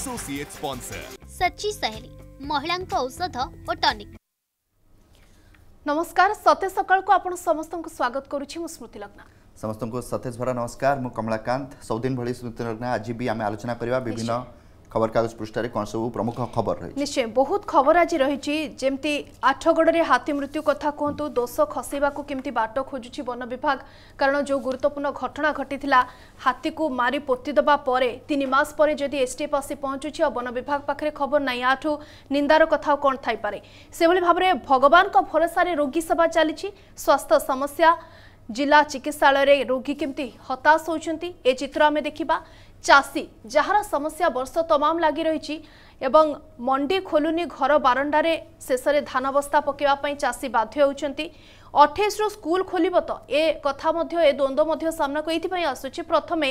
associate sponsor. Sachi Saheli, Mahilanka Ausadha o Tonic. ନମସ୍କାର ସତେ ସକାଳକୁ ଆପଣ ସମସ୍ତଙ୍କୁ ସ୍ୱାଗତ କରୁଛି ମୁଁ ସ୍ମୃତି ଲଗ୍ନା ସମସ୍ତଙ୍କୁ ସତେଜ ଭରା ନମସ୍କାର ମୁଁ କମଳାକାନ୍ତ ସବୁଦିନ ଭଳି ସ୍ମୃତି ଲଗ୍ନା ଆଜି ବି ଆମେ ଆଲୋଚନା କରିବା ବିଭିନ୍ନ খবরকাগজ পৃষ্ঠার কোণ সব প্রমুখ খবর রয়েছে নিশ্চয় বহুত খবর আজ রয়েছে যেমতি আঠগড়ে হাতী মৃত্যু কথা কুহতু দোষ খসাইবা কেমতি বাট খোঁজুছি বন বিভাগ কারণ যে গুরুত্বপূর্ণ ঘটনা ঘটি হাতী কু মারি পোতি দেওয়া পরে তিন মাস পরে যদি এসটিএফ আসি পৌঁছুছি আর বন বিভাগ পাখে খবর নাই আঠু নিন্দার কথা কণ থাইপরে সেভাবে ভাবে ভগবান ভরসারে রোগী সেবা চালছে স্বাস্থ্য সমস্যা জেলা চিকিৎসালয়ের রোগী কেমতি হতাশ হচ্ছেন এ চিত্র আমি দেখা ଚାଷୀ ଯାହାର ସମସ୍ୟା ବର୍ଷ ତମାମ ଲାଗି ରହିଛି ଏବଂ ମଣ୍ଡି ଖୋଲୁନି ଘର ବାରଣ୍ଡାରେ ଶେଷରେ ଧାନ ବସ୍ତା ପକାଇବା ପାଇଁ ଚାଷୀ ବାଧ୍ୟ ହେଉଛନ୍ତି ଅଠେଇଶରୁ ସ୍କୁଲ ଖୋଲିବ ତ ଏ କଥା ମଧ୍ୟ ଏ ଦ୍ୱନ୍ଦ୍ୱ ମଧ୍ୟ ସାମ୍ନାକୁ ଏଇଥିପାଇଁ ଆସୁଛି ପ୍ରଥମେ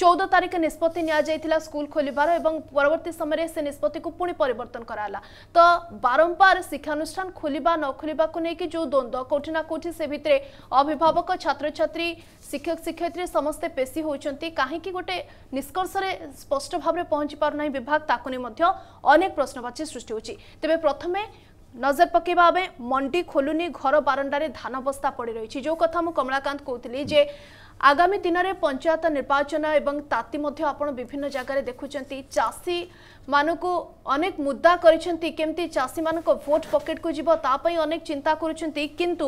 ଚଉଦ ତାରିଖ ନିଷ୍ପତ୍ତି ନିଆଯାଇଥିଲା ସ୍କୁଲ ଖୋଲିବାର ଏବଂ ପରବର୍ତ୍ତୀ ସମୟରେ ସେ ନିଷ୍ପତ୍ତିକୁ ପୁଣି ପରିବର୍ତ୍ତନ କରାହେଲା ତ ବାରମ୍ବାର ଶିକ୍ଷାନୁଷ୍ଠାନ ଖୋଲିବା ନ ଖୋଲିବାକୁ ନେଇକି ଯେଉଁ ଦ୍ୱନ୍ଦ୍ୱ କେଉଁଠି ନା କେଉଁଠି ସେ ଭିତରେ ଅଭିଭାବକ ଛାତ୍ରଛାତ୍ରୀ ଶିକ୍ଷକ ଶିକ୍ଷୟିତ୍ରୀ ସମସ୍ତେ ପେଶି ହେଉଛନ୍ତି କାହିଁକି ଗୋଟେ ନିଷ୍କର୍ଷରେ ସ୍ପଷ୍ଟ ଭାବରେ ପହଞ୍ଚି ପାରୁନାହିଁ ବିଭାଗ ତାକୁ ନେଇ ମଧ୍ୟ ଅନେକ ପ୍ରଶ୍ନବାଚୀ ସୃଷ୍ଟି ହେଉଛି ତେବେ ପ୍ରଥମେ নজর পকাইবা আমি মন্ডি খোলুনি ঘর বারণ্ডার ধান বস্তা পড়ে রয়েছে যে কথা মু কমলাকান্ত কৌলি যে আগামী দিনের পঞ্চায়েত নির্বাচন এবং তাতি মধ্যে আপনার বিভিন্ন জায়গায় দেখুছেন চাষী মানুষ অনেক মুদ্দা করেছেন কেমতি চাষী মান ভোট পকেটকু যাব তাপাই অনেক চিন্তা করছেন কিন্তু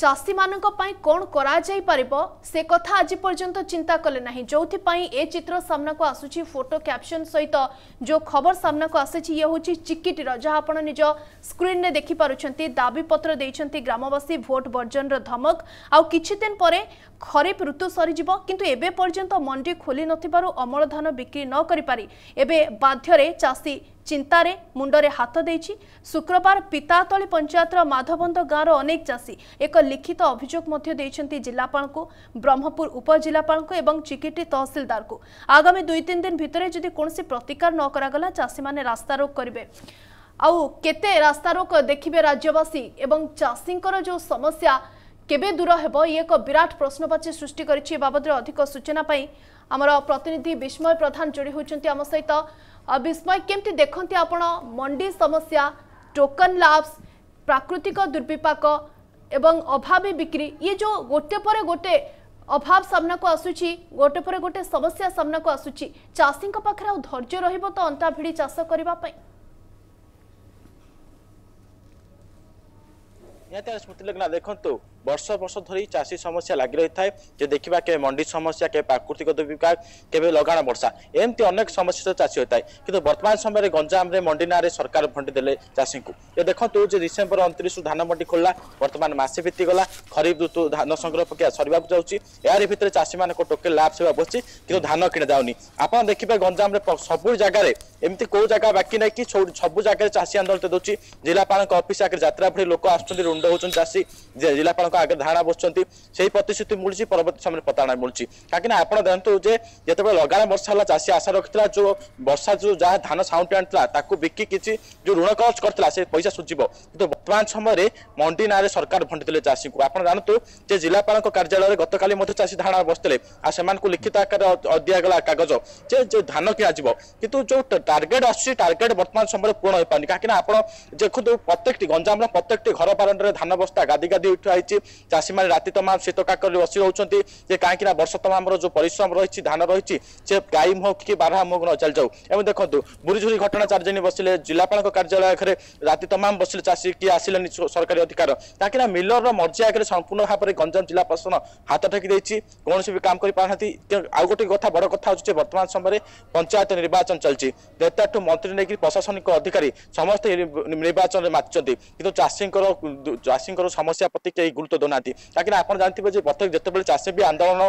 ଚାଷୀମାନଙ୍କ ପାଇଁ କ'ଣ କରାଯାଇପାରିବ ସେ କଥା ଆଜି ପର୍ଯ୍ୟନ୍ତ ଚିନ୍ତା କଲେ ନାହିଁ ଯେଉଁଥିପାଇଁ ଏ ଚିତ୍ର ସାମ୍ନାକୁ ଆସୁଛି ଫଟୋ କ୍ୟାପସନ୍ ସହିତ ଯେଉଁ ଖବର ସାମ୍ନାକୁ ଆସିଛି ଇଏ ହେଉଛି ଚିକିଟିର ଯାହା ଆପଣ ନିଜ ସ୍କ୍ରିନ୍ରେ ଦେଖିପାରୁଛନ୍ତି ଦାବିପତ୍ର ଦେଇଛନ୍ତି ଗ୍ରାମବାସୀ ଭୋଟ ବର୍ଜନର ଧମକ ଆଉ କିଛି ଦିନ ପରେ ଖରିଫ ଋତୁ ସରିଯିବ କିନ୍ତୁ ଏବେ ପର୍ଯ୍ୟନ୍ତ ମଣ୍ଡି ଖୋଲି ନଥିବାରୁ ଅମଳ ଧାନ ବିକ୍ରି ନ କରିପାରି ଏବେ ବାଧ୍ୟରେ ଚାଷୀ চিন্তায় মুন্ডরে হাত দিয়েছে শুক্রবার পিতাতলি পঞ্চায়েতর মাধবন্দ গাঁর অনেক চাষী এক লিখিত অভিযোগ দিয়েছেন জেলাপাল ব্রহ্মপুর উপজেলাপাল এবং চিকিটি তহসিলদার আগামী দুই তিন দিন ভিতরে যদি কোণী প্রতিকার ন করা চাষী মানে রাস্তারোক করবে আউ কেতে রাস্তারোক দেখবে রাজ্যবাসী এবং চাষীঙ্কর যে সমস্যা কেবে দূর হব ইয়ে এক বিরাট প্রশ্নবাচী সৃষ্টি করেছে এ বাবদে অধিক সূচনা পাই আমার প্রতিনিধি বিস্ময় প্রধান যোড়ি হচ্ছেন আমার সহিত ଆଉ ବିସ୍ମୟ କେମିତି ଦେଖନ୍ତି ଆପଣ ମଣ୍ଡି ସମସ୍ୟା ଟୋକନ୍ ଲାଭ୍ସ ପ୍ରାକୃତିକ ଦୁର୍ବିପାକ ଏବଂ ଅଭାବୀ ବିକ୍ରି ଇଏ ଯେଉଁ ଗୋଟେ ପରେ ଗୋଟେ ଅଭାବ ସାମ୍ନାକୁ ଆସୁଛି ଗୋଟେ ପରେ ଗୋଟେ ସମସ୍ୟା ସାମ୍ନାକୁ ଆସୁଛି ଚାଷୀଙ୍କ ପାଖରେ ଆଉ ଧୈର୍ଯ୍ୟ ରହିବ ତ ଅଣ୍ଟା ଭିଡ଼ି ଚାଷ କରିବା ପାଇଁ ନିହାତି ସ୍ମୃତି ଲେଖନା ଦେଖନ୍ତୁ ବର୍ଷ ବର୍ଷ ଧରି ଚାଷୀ ସମସ୍ୟା ଲାଗି ରହିଥାଏ ଯେ ଦେଖିବା କେବେ ମଣ୍ଡି ସମସ୍ୟା କେବେ ପ୍ରାକୃତିକ ଦୁର୍ବିପାକ କେବେ ଲଗାଣ ବର୍ଷା ଏମିତି ଅନେକ ସମସ୍ୟା ସହିତ ଚାଷୀ ହୋଇଥାଏ କିନ୍ତୁ ବର୍ତ୍ତମାନ ସମୟରେ ଗଞ୍ଜାମରେ ମଣ୍ଡି ନାଁରେ ସରକାର ଫଣ୍ଟି ଦେଲେ ଚାଷୀଙ୍କୁ ଯେ ଦେଖନ୍ତୁ ଯେ ଡିସେମ୍ବର ଅଣତିରିଶରୁ ଧାନ ମଣ୍ଡି ଖୋଲିଲା ବର୍ତ୍ତମାନ ମାସେ ବିତିଗଲା ଖରିଫ ଋତୁ ଧାନ ସଂଗ୍ରହ ପ୍ରକ୍ରିୟା ସରିବାକୁ ଯାଉଛି ଏହାରି ଭିତରେ ଚାଷୀମାନଙ୍କ ଟୋକେଲ ଲାଭ ସେବା ବସିଛି କିନ୍ତୁ ଧାନ କିଣାଯାଉନି ଆପଣ ଦେଖିବେ ଗଞ୍ଜାମରେ ସବୁ ଜାଗାରେ ଏମିତି କେଉଁ ଜାଗା ବାକି ନାହିଁ କି ସବୁ ଜାଗାରେ ଚାଷୀ ଆନ୍ଦୋଳନ ଦେଉଛି ଜିଲ୍ଲାପାଳଙ୍କ ଅଫିସ ଆଗରେ ଯାତ୍ରା ଭଳି ଲୋକ ଆସୁଛନ୍ତି ମୁଣ୍ଡ ହେଉଛନ୍ତି ଚାଷୀ ଯେ ଜିଲ୍ଲାପାଳଙ୍କ ଆଗରେ ଧାରଣା ବସୁଛନ୍ତି ସେହି ପ୍ରତିଶ୍ରୁତି ମିଳୁଛି ପରବର୍ତ୍ତୀ ସମୟରେ ପ୍ରତାରଣା ମିଳୁଛି କାହିଁକିନା ଆପଣ ଦେଖନ୍ତୁ ଯେ ଯେତେବେଳେ ଲଗାଣ ବର୍ଷା ହେଲା ଚାଷୀ ଆଶା ରଖିଥିଲା ଯେଉଁ ବର୍ଷା ଯେଉଁ ଯାହା ଧାନ ସାଉଣ୍ଟି ଆଣିଥିଲା ତାକୁ ବିକି କିଛି ଯେଉଁ ଋଣ କର୍ଜ କରିଥିଲା ସେ ପଇସା ସୁଝିବ କିନ୍ତୁ ବର୍ତ୍ତମାନ ସମୟରେ ମଣ୍ଡି ନାଁରେ ସରକାର ଭଣ୍ଡିଥିଲେ ଚାଷୀଙ୍କୁ ଆପଣ ଜାଣନ୍ତୁ ଯେ ଜିଲ୍ଲାପାଳଙ୍କ କାର୍ଯ୍ୟାଳୟରେ ଗତକାଲି ମଧ୍ୟ ଚାଷୀ ଧାରଣା ବସିଥିଲେ ଆଉ ସେମାନଙ୍କୁ ଲିଖିତ ଆକାରରେ ଦିଆଗଲା କାଗଜ ଯେ ଯେଉଁ ଧାନ କିଣାଯିବ କିନ୍ତୁ ଯେଉଁ ଟାର୍ଗେଟ୍ ଆସୁଛି ଟାର୍ଗେଟ୍ ବର୍ତ୍ତମାନ ସମୟରେ ପୂରଣ ହୋଇପାରୁନି କାହିଁକିନା ଆପଣ ଦେଖନ୍ତୁ ପ୍ରତ୍ୟେକଟି ଗଞ୍ଜାମର ପ୍ରତ୍ୟେକଟି ଘର ବାରଣ୍ଡରେ ଉପରେ ଧାନ ବସ୍ତା ଗାଦି ଗାଦି ଉଠା ହେଇଛି ଚାଷୀମାନେ ରାତି ତମାମ ଶୀତ କାକରରେ ବସି ରହୁଛନ୍ତି ଯେ କାହିଁକି ନା ବର୍ଷ ତମାମର ଯେଉଁ ପରିଶ୍ରମ ରହିଛି ଧାନ ରହିଛି ସେ ଗାଈ ମୁହଁ କି ବାରହା ମୁହଁକୁ ନ ଚାଲିଯାଉ ଏବଂ ଦେଖନ୍ତୁ ବୁରିଝୁରି ଘଟଣା ଚାରି ଦିନ ବସିଲେ ଜିଲ୍ଲାପାଳଙ୍କ କାର୍ଯ୍ୟାଳୟ ଆଗରେ ରାତି ତମାମ ବସିଲେ ଚାଷୀ କିଏ ଆସିଲେନି ସରକାରୀ ଅଧିକାର କାହିଁକି ନା ମିଲରର ମର୍ଯ୍ୟା ଆଗରେ ସମ୍ପୂର୍ଣ୍ଣ ଭାବରେ ଗଞ୍ଜାମ ଜିଲ୍ଲା ପ୍ରଶାସନ ହାତ ଠେକି ଦେଇଛି କୌଣସି ବି କାମ କରିପାରୁନାହାନ୍ତି ଆଉ ଗୋଟେ କଥା ବଡ଼ କଥା ହେଉଛି ଯେ ବର୍ତ୍ତମାନ ସମୟରେ ପଞ୍ଚାୟତ ନିର୍ବାଚନ ଚାଲିଛି ନେତାଠୁ ମନ୍ତ୍ରୀ ନେଇକି ପ୍ରଶାସନିକ ଅଧିକାରୀ ସମସ୍ତେ ନିର୍ବାଚନରେ ମାତିଛନ୍ତି କିନ୍ତୁ ଚାଷୀଙ୍କର ଚାଷୀଙ୍କର ସମସ୍ୟା ପ୍ରତି କେହି ଗୁରୁତ୍ୱ ଦେଉନାହାନ୍ତି କାହିଁକିନା ଆପଣ ଜାଣିଥିବେ ଯେ ପ୍ରତ୍ୟେକ ଯେତେବେଳେ ଚାଷୀ ବି ଆନ୍ଦୋଳନ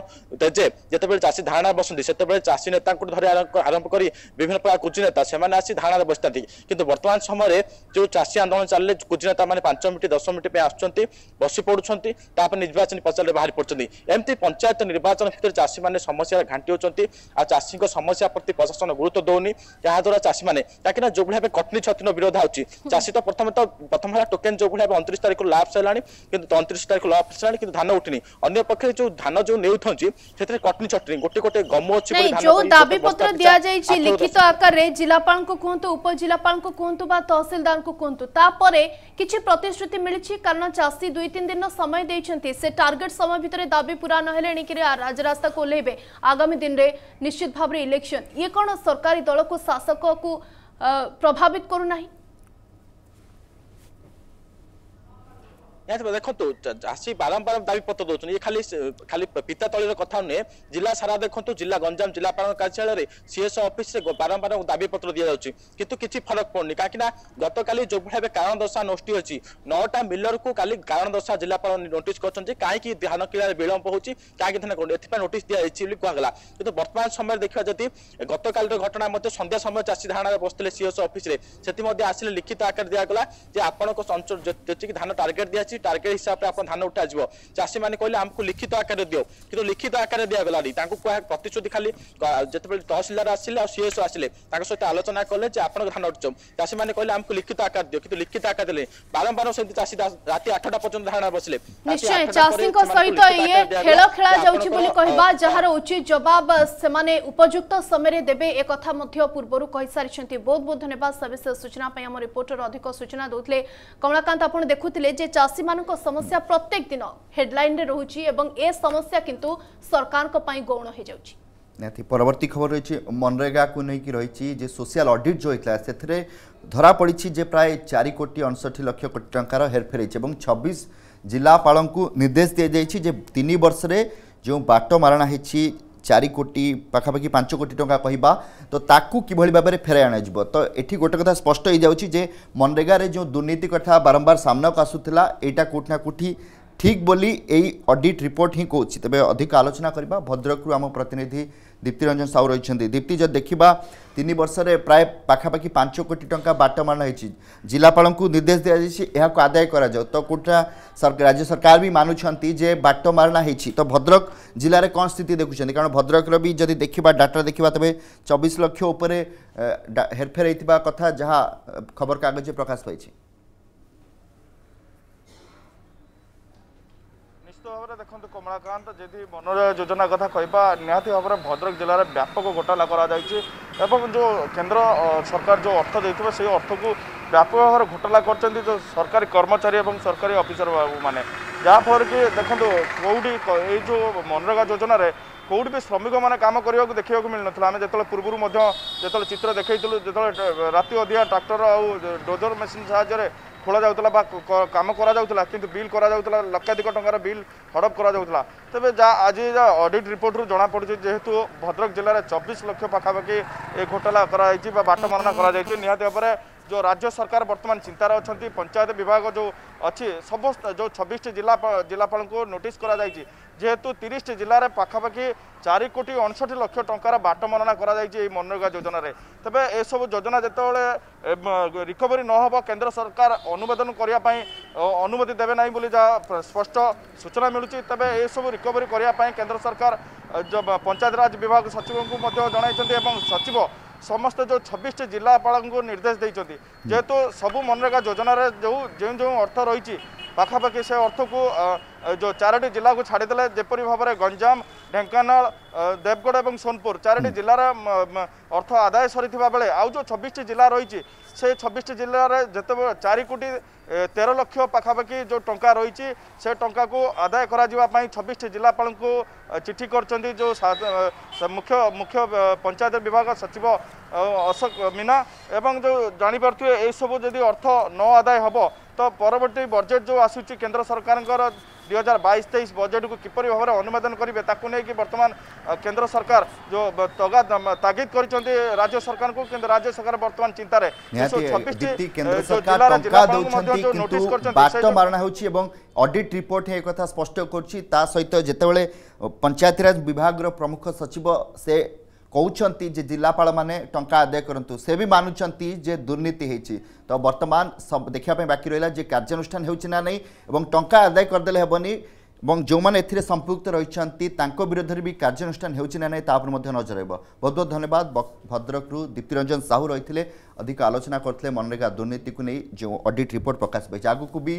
ତେଜେ ଯେତେବେଳେ ଚାଷୀ ଧାରଣା ବସନ୍ତି ସେତେବେଳେ ଚାଷୀ ନେତାଙ୍କୁ ଧରି ଆରମ୍ଭ କରି ବିଭିନ୍ନ ପ୍ରକାର କୁଚି ନେତା ସେମାନେ ଆସି ଧାରଣାରେ ବସିଥାନ୍ତି କିନ୍ତୁ ବର୍ତ୍ତମାନ ସମୟରେ ଯେଉଁ ଚାଷୀ ଆନ୍ଦୋଳନ ଚାଲିଲେ କୁଚି ନେତାମାନେ ପାଞ୍ଚ ମିନିଟ୍ ଦଶ ମିନିଟ୍ ପାଇଁ ଆସୁଛନ୍ତି ବସି ପଡ଼ୁଛନ୍ତି ତାପରେ ନିର୍ବାଚନୀ ପ୍ରଚାରରେ ବାହାରି ପଡ଼ୁଛନ୍ତି ଏମିତି ପଞ୍ଚାୟତ ନିର୍ବାଚନ ଭିତରେ ଚାଷୀମାନେ ସମସ୍ୟାରେ ଘାଣ୍ଟି ହେଉଛନ୍ତି ଆଉ ଚାଷୀଙ୍କ ସମସ୍ୟା ପ୍ରତି ପ୍ରଶାସନ ଗୁରୁତ୍ୱ ଦେଉନି ଯାହାଦ୍ୱାରା ଚାଷୀମାନେ କାହିଁକିନା ଯେଉଁଭଳି ଭାବେ କଟନୀ ଛତିନ ବିରୋଧ ହେଉଛି ଚାଷୀ ତ ପ୍ରଥମେ ତ ପ୍ରଥମ ହେଲା ଟୋକେନ୍ ଯେଉଁଭଳି ଭାବେ ଅଣତିରିଶ ତାରିଖ ତାଙ୍କର ଲାଭ ସରିଲାଣି କିନ୍ତୁ ଅଣତିରିଶ ତାରିଖ ଲାଭ ସରିଲାଣି କିନ୍ତୁ ଧାନ ଉଠିନି ଅନ୍ୟ ପକ୍ଷରେ ଯୋଉ ଧାନ ଯୋଉ ନେଉଥାଉଛି ସେଥିରେ କଟନି ଚଟନି ଗୋଟେ ଗୋଟେ ଗମ ଅଛି ଯୋଉ ଦାବି ପତ୍ର ଦିଆଯାଇଛି ଲିଖିତ ଆକାରରେ ଜିଲ୍ଲାପାଳଙ୍କୁ କୁହନ୍ତୁ ଉପଜିଲ୍ଲାପାଳଙ୍କୁ କୁହନ୍ତୁ ବା ତହସିଲଦାରଙ୍କୁ କୁହନ୍ତୁ ତାପରେ କିଛି ପ୍ରତିଶ୍ରୁତି ମିଳିଛି କାରଣ ଚାଷୀ ଦୁଇ ତିନି ଦିନ ସମୟ ଦେଇଛନ୍ତି ସେ ଟାର୍ଗେଟ ସମୟ ଭିତରେ ଦାବି ପୁରା ନହେଲେ ଏଣିକିରି ରାଜରାସ୍ତାକୁ ଓହ୍ଲେଇବେ ଆଗାମୀ ଦିନରେ ନିଶ୍ଚିତ ଭାବରେ ଇଲେକ୍ସନ ଇଏ କ'ଣ ସରକାରୀ ଦଳକୁ ଶାସକକୁ ପ୍ରଭାବିତ କରୁନାହିଁ ନିହାତି ଦେଖନ୍ତୁ ଚାଷୀ ବାରମ୍ବାର ବାରମ୍ବାର ଦାବିପତ୍ର ଦେଉଛନ୍ତି ଇଏ ଖାଲି ଖାଲି ପିତା ତଳିର କଥା ନୁହେଁ ଜିଲ୍ଲା ସାରା ଦେଖନ୍ତୁ ଜିଲ୍ଲା ଗଞ୍ଜାମ ଜିଲ୍ଲାପାଳଙ୍କ କାର୍ଯ୍ୟାଳୟରେ ସିଏସ୍ଓ ଅଫିସରେ ବାରମ୍ବାର ଦାବିପତ୍ର ଦିଆଯାଉଛି କିନ୍ତୁ କିଛି ଫରକ ପଡ଼ୁନି କାହିଁକିନା ଗତକାଲି ଯେଉଁଭଳି ଏବେ କାରଣ ଦର୍ଶା ନୋଟିସ୍ ଅଛି ନଅଟା ମିଲରକୁ କାଲି କାରଣ ଦର୍ଶା ଜିଲ୍ଲାପାଳ ନୋଟିସ୍ କରିଛନ୍ତି କାହିଁକି ଧାନ କିଣାରେ ବିଳମ୍ବ ହେଉଛି କାହିଁକି ଧାନ ଏଥିପାଇଁ ନୋଟିସ୍ ଦିଆଯାଇଛି ବୋଲି କୁହାଗଲା କିନ୍ତୁ ବର୍ତ୍ତମାନ ସମୟରେ ଦେଖିବା ଯଦି ଗତକାଲିର ଘଟଣା ମଧ୍ୟ ସନ୍ଧ୍ୟା ସମୟ ଚାଷୀ ଧାରଣାରେ ବସିଥିଲେ ସିଏସ୍ଓ ଅଫିସରେ ସେଥିମଧ୍ୟ ଆସିଲେ ଲିଖିତ ଆକାର ଦିଆଗଲା ଯେ ଆପଣଙ୍କ ଯେତିକି ଧାନ ଟାର୍ଗେଟ୍ ଦିଆଯାଇଛି টার্গেট হিসাবে আপনার ধান উঠা যাব চাষী মানে কহিলেন আমি লিখিত আকারে দিও কিন্তু লিখিত আকারে দিগলানি তা প্রতিশ্রুতি খালি যেতবে তহসিলদার আসলে আর সিএসও আসলে তাঁর সহ আলোচনা কলে যে আপনার ধান উঠছ চাষী মানে কহিলেন আমি লিখিত আকার দিও কিন্তু লিখিত আকার দিলে বারম্বার সেমতি চাষী রাতে আঠটা পর্যন্ত ধারণা বসলে নিশ্চয় উচিত জবাব সেমানে উপযুক্ত সময়ে দেবে এ কথা মধ্য পূর্বরু কই সারিছন্তি বহুত বহুত ধন্যবাদ সবিশেষ সূচনা পাই আমার রিপোর্টর অধিক সূচনা দৌলে কমলাকান্ত আপনার দেখুলে যে চাষী মানুষ সমস্যা প্রত্যেক দিন হেডলাইন্রে রয়েছে এবং এ সমস্যা কিন্তু সরকার গৌণ হয়ে যাচ্ছে ନିହାତି ପରବର୍ତ୍ତୀ ଖବର ରହିଛି ମନରେଗାକୁ ନେଇକି ରହିଛି ଯେ ସୋସିଆଲ ଅଡିଟ୍ ଯେଉଁ ହୋଇଥିଲା ସେଥିରେ ଧରାପଡ଼ିଛି ଯେ ପ୍ରାୟ ଚାରି କୋଟି ଅଣଷଠି ଲକ୍ଷ କୋଟି ଟଙ୍କାର ହେରଫେର ହେଇଛି ଏବଂ ଛବିଶ ଜିଲ୍ଲାପାଳଙ୍କୁ ନିର୍ଦ୍ଦେଶ ଦିଆଯାଇଛି ଯେ ତିନି ବର୍ଷରେ ଯେଉଁ ବାଟ ମାରଣା ହେଇଛି চারি কোটি পাখাপাখি ପାଞ୍ଚ କୋଟି ଟଙ୍କା କହିବା ତ ତାକୁ କିଭଳି ଭାବରେ ଫେରାଇ ଅଣାଯିବ ତ ଏଠି ଗୋଟେ କଥା ସ୍ପଷ୍ଟ ହେଇଯାଉଛି ଯେ ମନରେଗାରେ ଯେଉଁ ଦୁର୍ନୀତି କଥା ବାରମ୍ବାର ସାମ୍ନାକୁ ଆସୁଥିଲା ଏଇଟା କେଉଁଠି ନା କେଉଁଠି ঠিক বলি এই অডিট রিপোর্ট হি কৌছি তবে অধিক আলোচনা করা ভদ্রকু আম প্রতিনিধি দীপ্তি রঞ্জন সাউ রয়েছেন দীপ্তি যদি দেখা তিন বর্ষে প্রায় পাখাপাখি পাঁচ কোটি টঙ্কা বাটমাণ হয়েছি জেলাপাল নির্দেশ দিয়েছে এখন আদায় করা যাও তো কোটা রাজ্য সরকার বি মানুছেন যে বাটমারণা হয়েছি তো ভদ্রক জেলার কম স্থিতি দেখুছেন কারণ ভদ্রকর বি যদি দেখা ডাটা দেখা তবে চবিশ লক্ষ উপরে হেরফের হয়ে কথা যা খবরকাগজে প্রকাশ পাইছে ନିଶ୍ଚିତ ଭାବରେ ଦେଖନ୍ତୁ କମଳାକାନ୍ତ ଯଦି ମନରେ ଯୋଜନା କଥା କହିବା ନିହାତି ଭାବରେ ଭଦ୍ରକ ଜିଲ୍ଲାରେ ବ୍ୟାପକ ଘୋଟାଲା କରାଯାଇଛି ଏବଂ ଯେଉଁ କେନ୍ଦ୍ର ସରକାର ଯେଉଁ ଅର୍ଥ ଦେଇଥିବ ସେହି ଅର୍ଥକୁ ବ୍ୟାପକ ଭାବରେ ଘୋଟାଲା କରିଛନ୍ତି ଯେଉଁ ସରକାରୀ କର୍ମଚାରୀ ଏବଂ ସରକାରୀ ଅଫିସର ବାବୁମାନେ ଯାହାଫଳରେ କି ଦେଖନ୍ତୁ କେଉଁଠି ଏଇ ଯେଉଁ ମନରେଗା ଯୋଜନାରେ କେଉଁଠି ବି ଶ୍ରମିକମାନେ କାମ କରିବାକୁ ଦେଖିବାକୁ ମିଳିନଥିଲା ଆମେ ଯେତେବେଳେ ପୂର୍ବରୁ ମଧ୍ୟ ଯେତେବେଳେ ଚିତ୍ର ଦେଖାଇଥିଲୁ ଯେତେବେଳେ ରାତି ଅଧିକା ଟ୍ରାକ୍ଟର ଆଉ ଡୋଜର ମେସିନ୍ ସାହାଯ୍ୟରେ খোলা যাওয়া বা কাম করা যাওয়া কিন্তু বিল করা যাওয়া লক্ষাধিক টাকার বিল হড়প করা যাওয়া তবে যা আজ যা অডিট জনা পড়ছে যেহেতু ভদ্রক জেলার চব্বিশ লক্ষ পাখাপাখি এ ঘোটালা করা হয়েছে বা বাটমারণা করা যাই নিহতি ভাবে जो राज्य सरकार वर्तमान चिंतार अच्छा पंचायत विभाग जो अच्छी समस्त जो छब्बीस जिला जिलापा को नोटिस करा जेहेतु तीस जिले पखापाखि चार कोटी अणसठ लक्ष ट बाटमरणा कर मनरेगा योजन तेज ए सब योजना जो रिकवरी न हो केन्द्र सरकार अनुमोदन करने अनुमति देवे ना बोली स्पष्ट सूचना मिलूँ तेज ए सब रिकवरी करने केन्द्र सरकार पंचायतराज विभाग सचिव को जनई सचिव ସମସ୍ତ ଯେଉଁ ଛବିଶଟି ଜିଲ୍ଲାପାଳଙ୍କୁ ନିର୍ଦ୍ଦେଶ ଦେଇଛନ୍ତି ଯେହେତୁ ସବୁ ମନରେଗା ଯୋଜନାରେ ଯେଉଁ ଯେଉଁ ଯେଉଁ ଅର୍ଥ ରହିଛି ପାଖାପାଖି ସେ ଅର୍ଥକୁ ଯେଉଁ ଚାରୋଟି ଜିଲ୍ଲାକୁ ଛାଡ଼ିଦେଲେ ଯେପରି ଭାବରେ ଗଞ୍ଜାମ ଢେଙ୍କାନାଳ ଦେବଗଡ଼ ଏବଂ ସୋନପୁର ଚାରୋଟି ଜିଲ୍ଲାରେ ଅର୍ଥ ଆଦାୟ ସରିଥିବା ବେଳେ ଆଉ ଯେଉଁ ଛବିଶଟି ଜିଲ୍ଲା ରହିଛି ସେ ଛବିଶଟି ଜିଲ୍ଲାରେ ଯେତେବେଳେ ଚାରି କୋଟି ତେର ଲକ୍ଷ ପାଖାପାଖି ଯେଉଁ ଟଙ୍କା ରହିଛି ସେ ଟଙ୍କାକୁ ଆଦାୟ କରାଯିବା ପାଇଁ ଛବିଶଟି ଜିଲ୍ଲାପାଳଙ୍କୁ ଚିଠି କରିଛନ୍ତି ଯେଉଁ ମୁଖ୍ୟ ମୁଖ୍ୟ ପଞ୍ଚାୟତ ବିଭାଗ ସଚିବ ଅଶୋକ ମୀନା ଏବଂ ଯେଉଁ ଜାଣିପାରୁଥିବେ ଏହିସବୁ ଯଦି ଅର୍ଥ ନ ଆଦାୟ ହେବ ତ ପରବର୍ତ୍ତୀ ବଜେଟ୍ ଯେଉଁ ଆସୁଛି କେନ୍ଦ୍ର ସରକାରଙ୍କର दुई हजार बैश तेईस बजेट को किपर भाव में अनुमोदन करेंगे ताकूक बर्तमान केन्द्र सरकार जो तगा तागिद कर राज्य सरकार को कि राज्य सरकार बर्तमान चिंतार ऑडिट रिपोर्ट ଏ କଥା ସ୍ପଷ୍ଟ କରୁଛି ତା ସହିତ ଯେତେବେଳେ ପଞ୍ଚାୟତିରାଜ ବିଭାଗର ପ୍ରମୁଖ ସଚିବ କହୁଛନ୍ତି ଯେ ଜିଲ୍ଲାପାଳମାନେ ଟଙ୍କା ଆଦାୟ କରନ୍ତୁ ସେ ବି ମାନୁଛନ୍ତି ଯେ ଦୁର୍ନୀତି ହେଇଛି ତ ବର୍ତ୍ତମାନ ଦେଖିବା ପାଇଁ ବାକି ରହିଲା ଯେ କାର୍ଯ୍ୟାନୁଷ୍ଠାନ ହେଉଛି ନା ନାହିଁ ଏବଂ ଟଙ୍କା ଆଦାୟ କରିଦେଲେ ହେବନି এবং যে এতে সম্পৃক্ত রয়েছেন তাঁর বিরুদ্ধে বি কার্যানুষ্ঠান হচ্ছে না নাই তা উপরে নজর রহব বহুত বহুত ধন্যবাদ ভদ্রকু দীপ্তিরঞ্জন সাহু রয়েছে অধিক আলোচনা করলে মনরেগা দুর্নীতি নিয়ে যে অডিট রিপোর্ট প্রকাশ পাইছে আগুক বি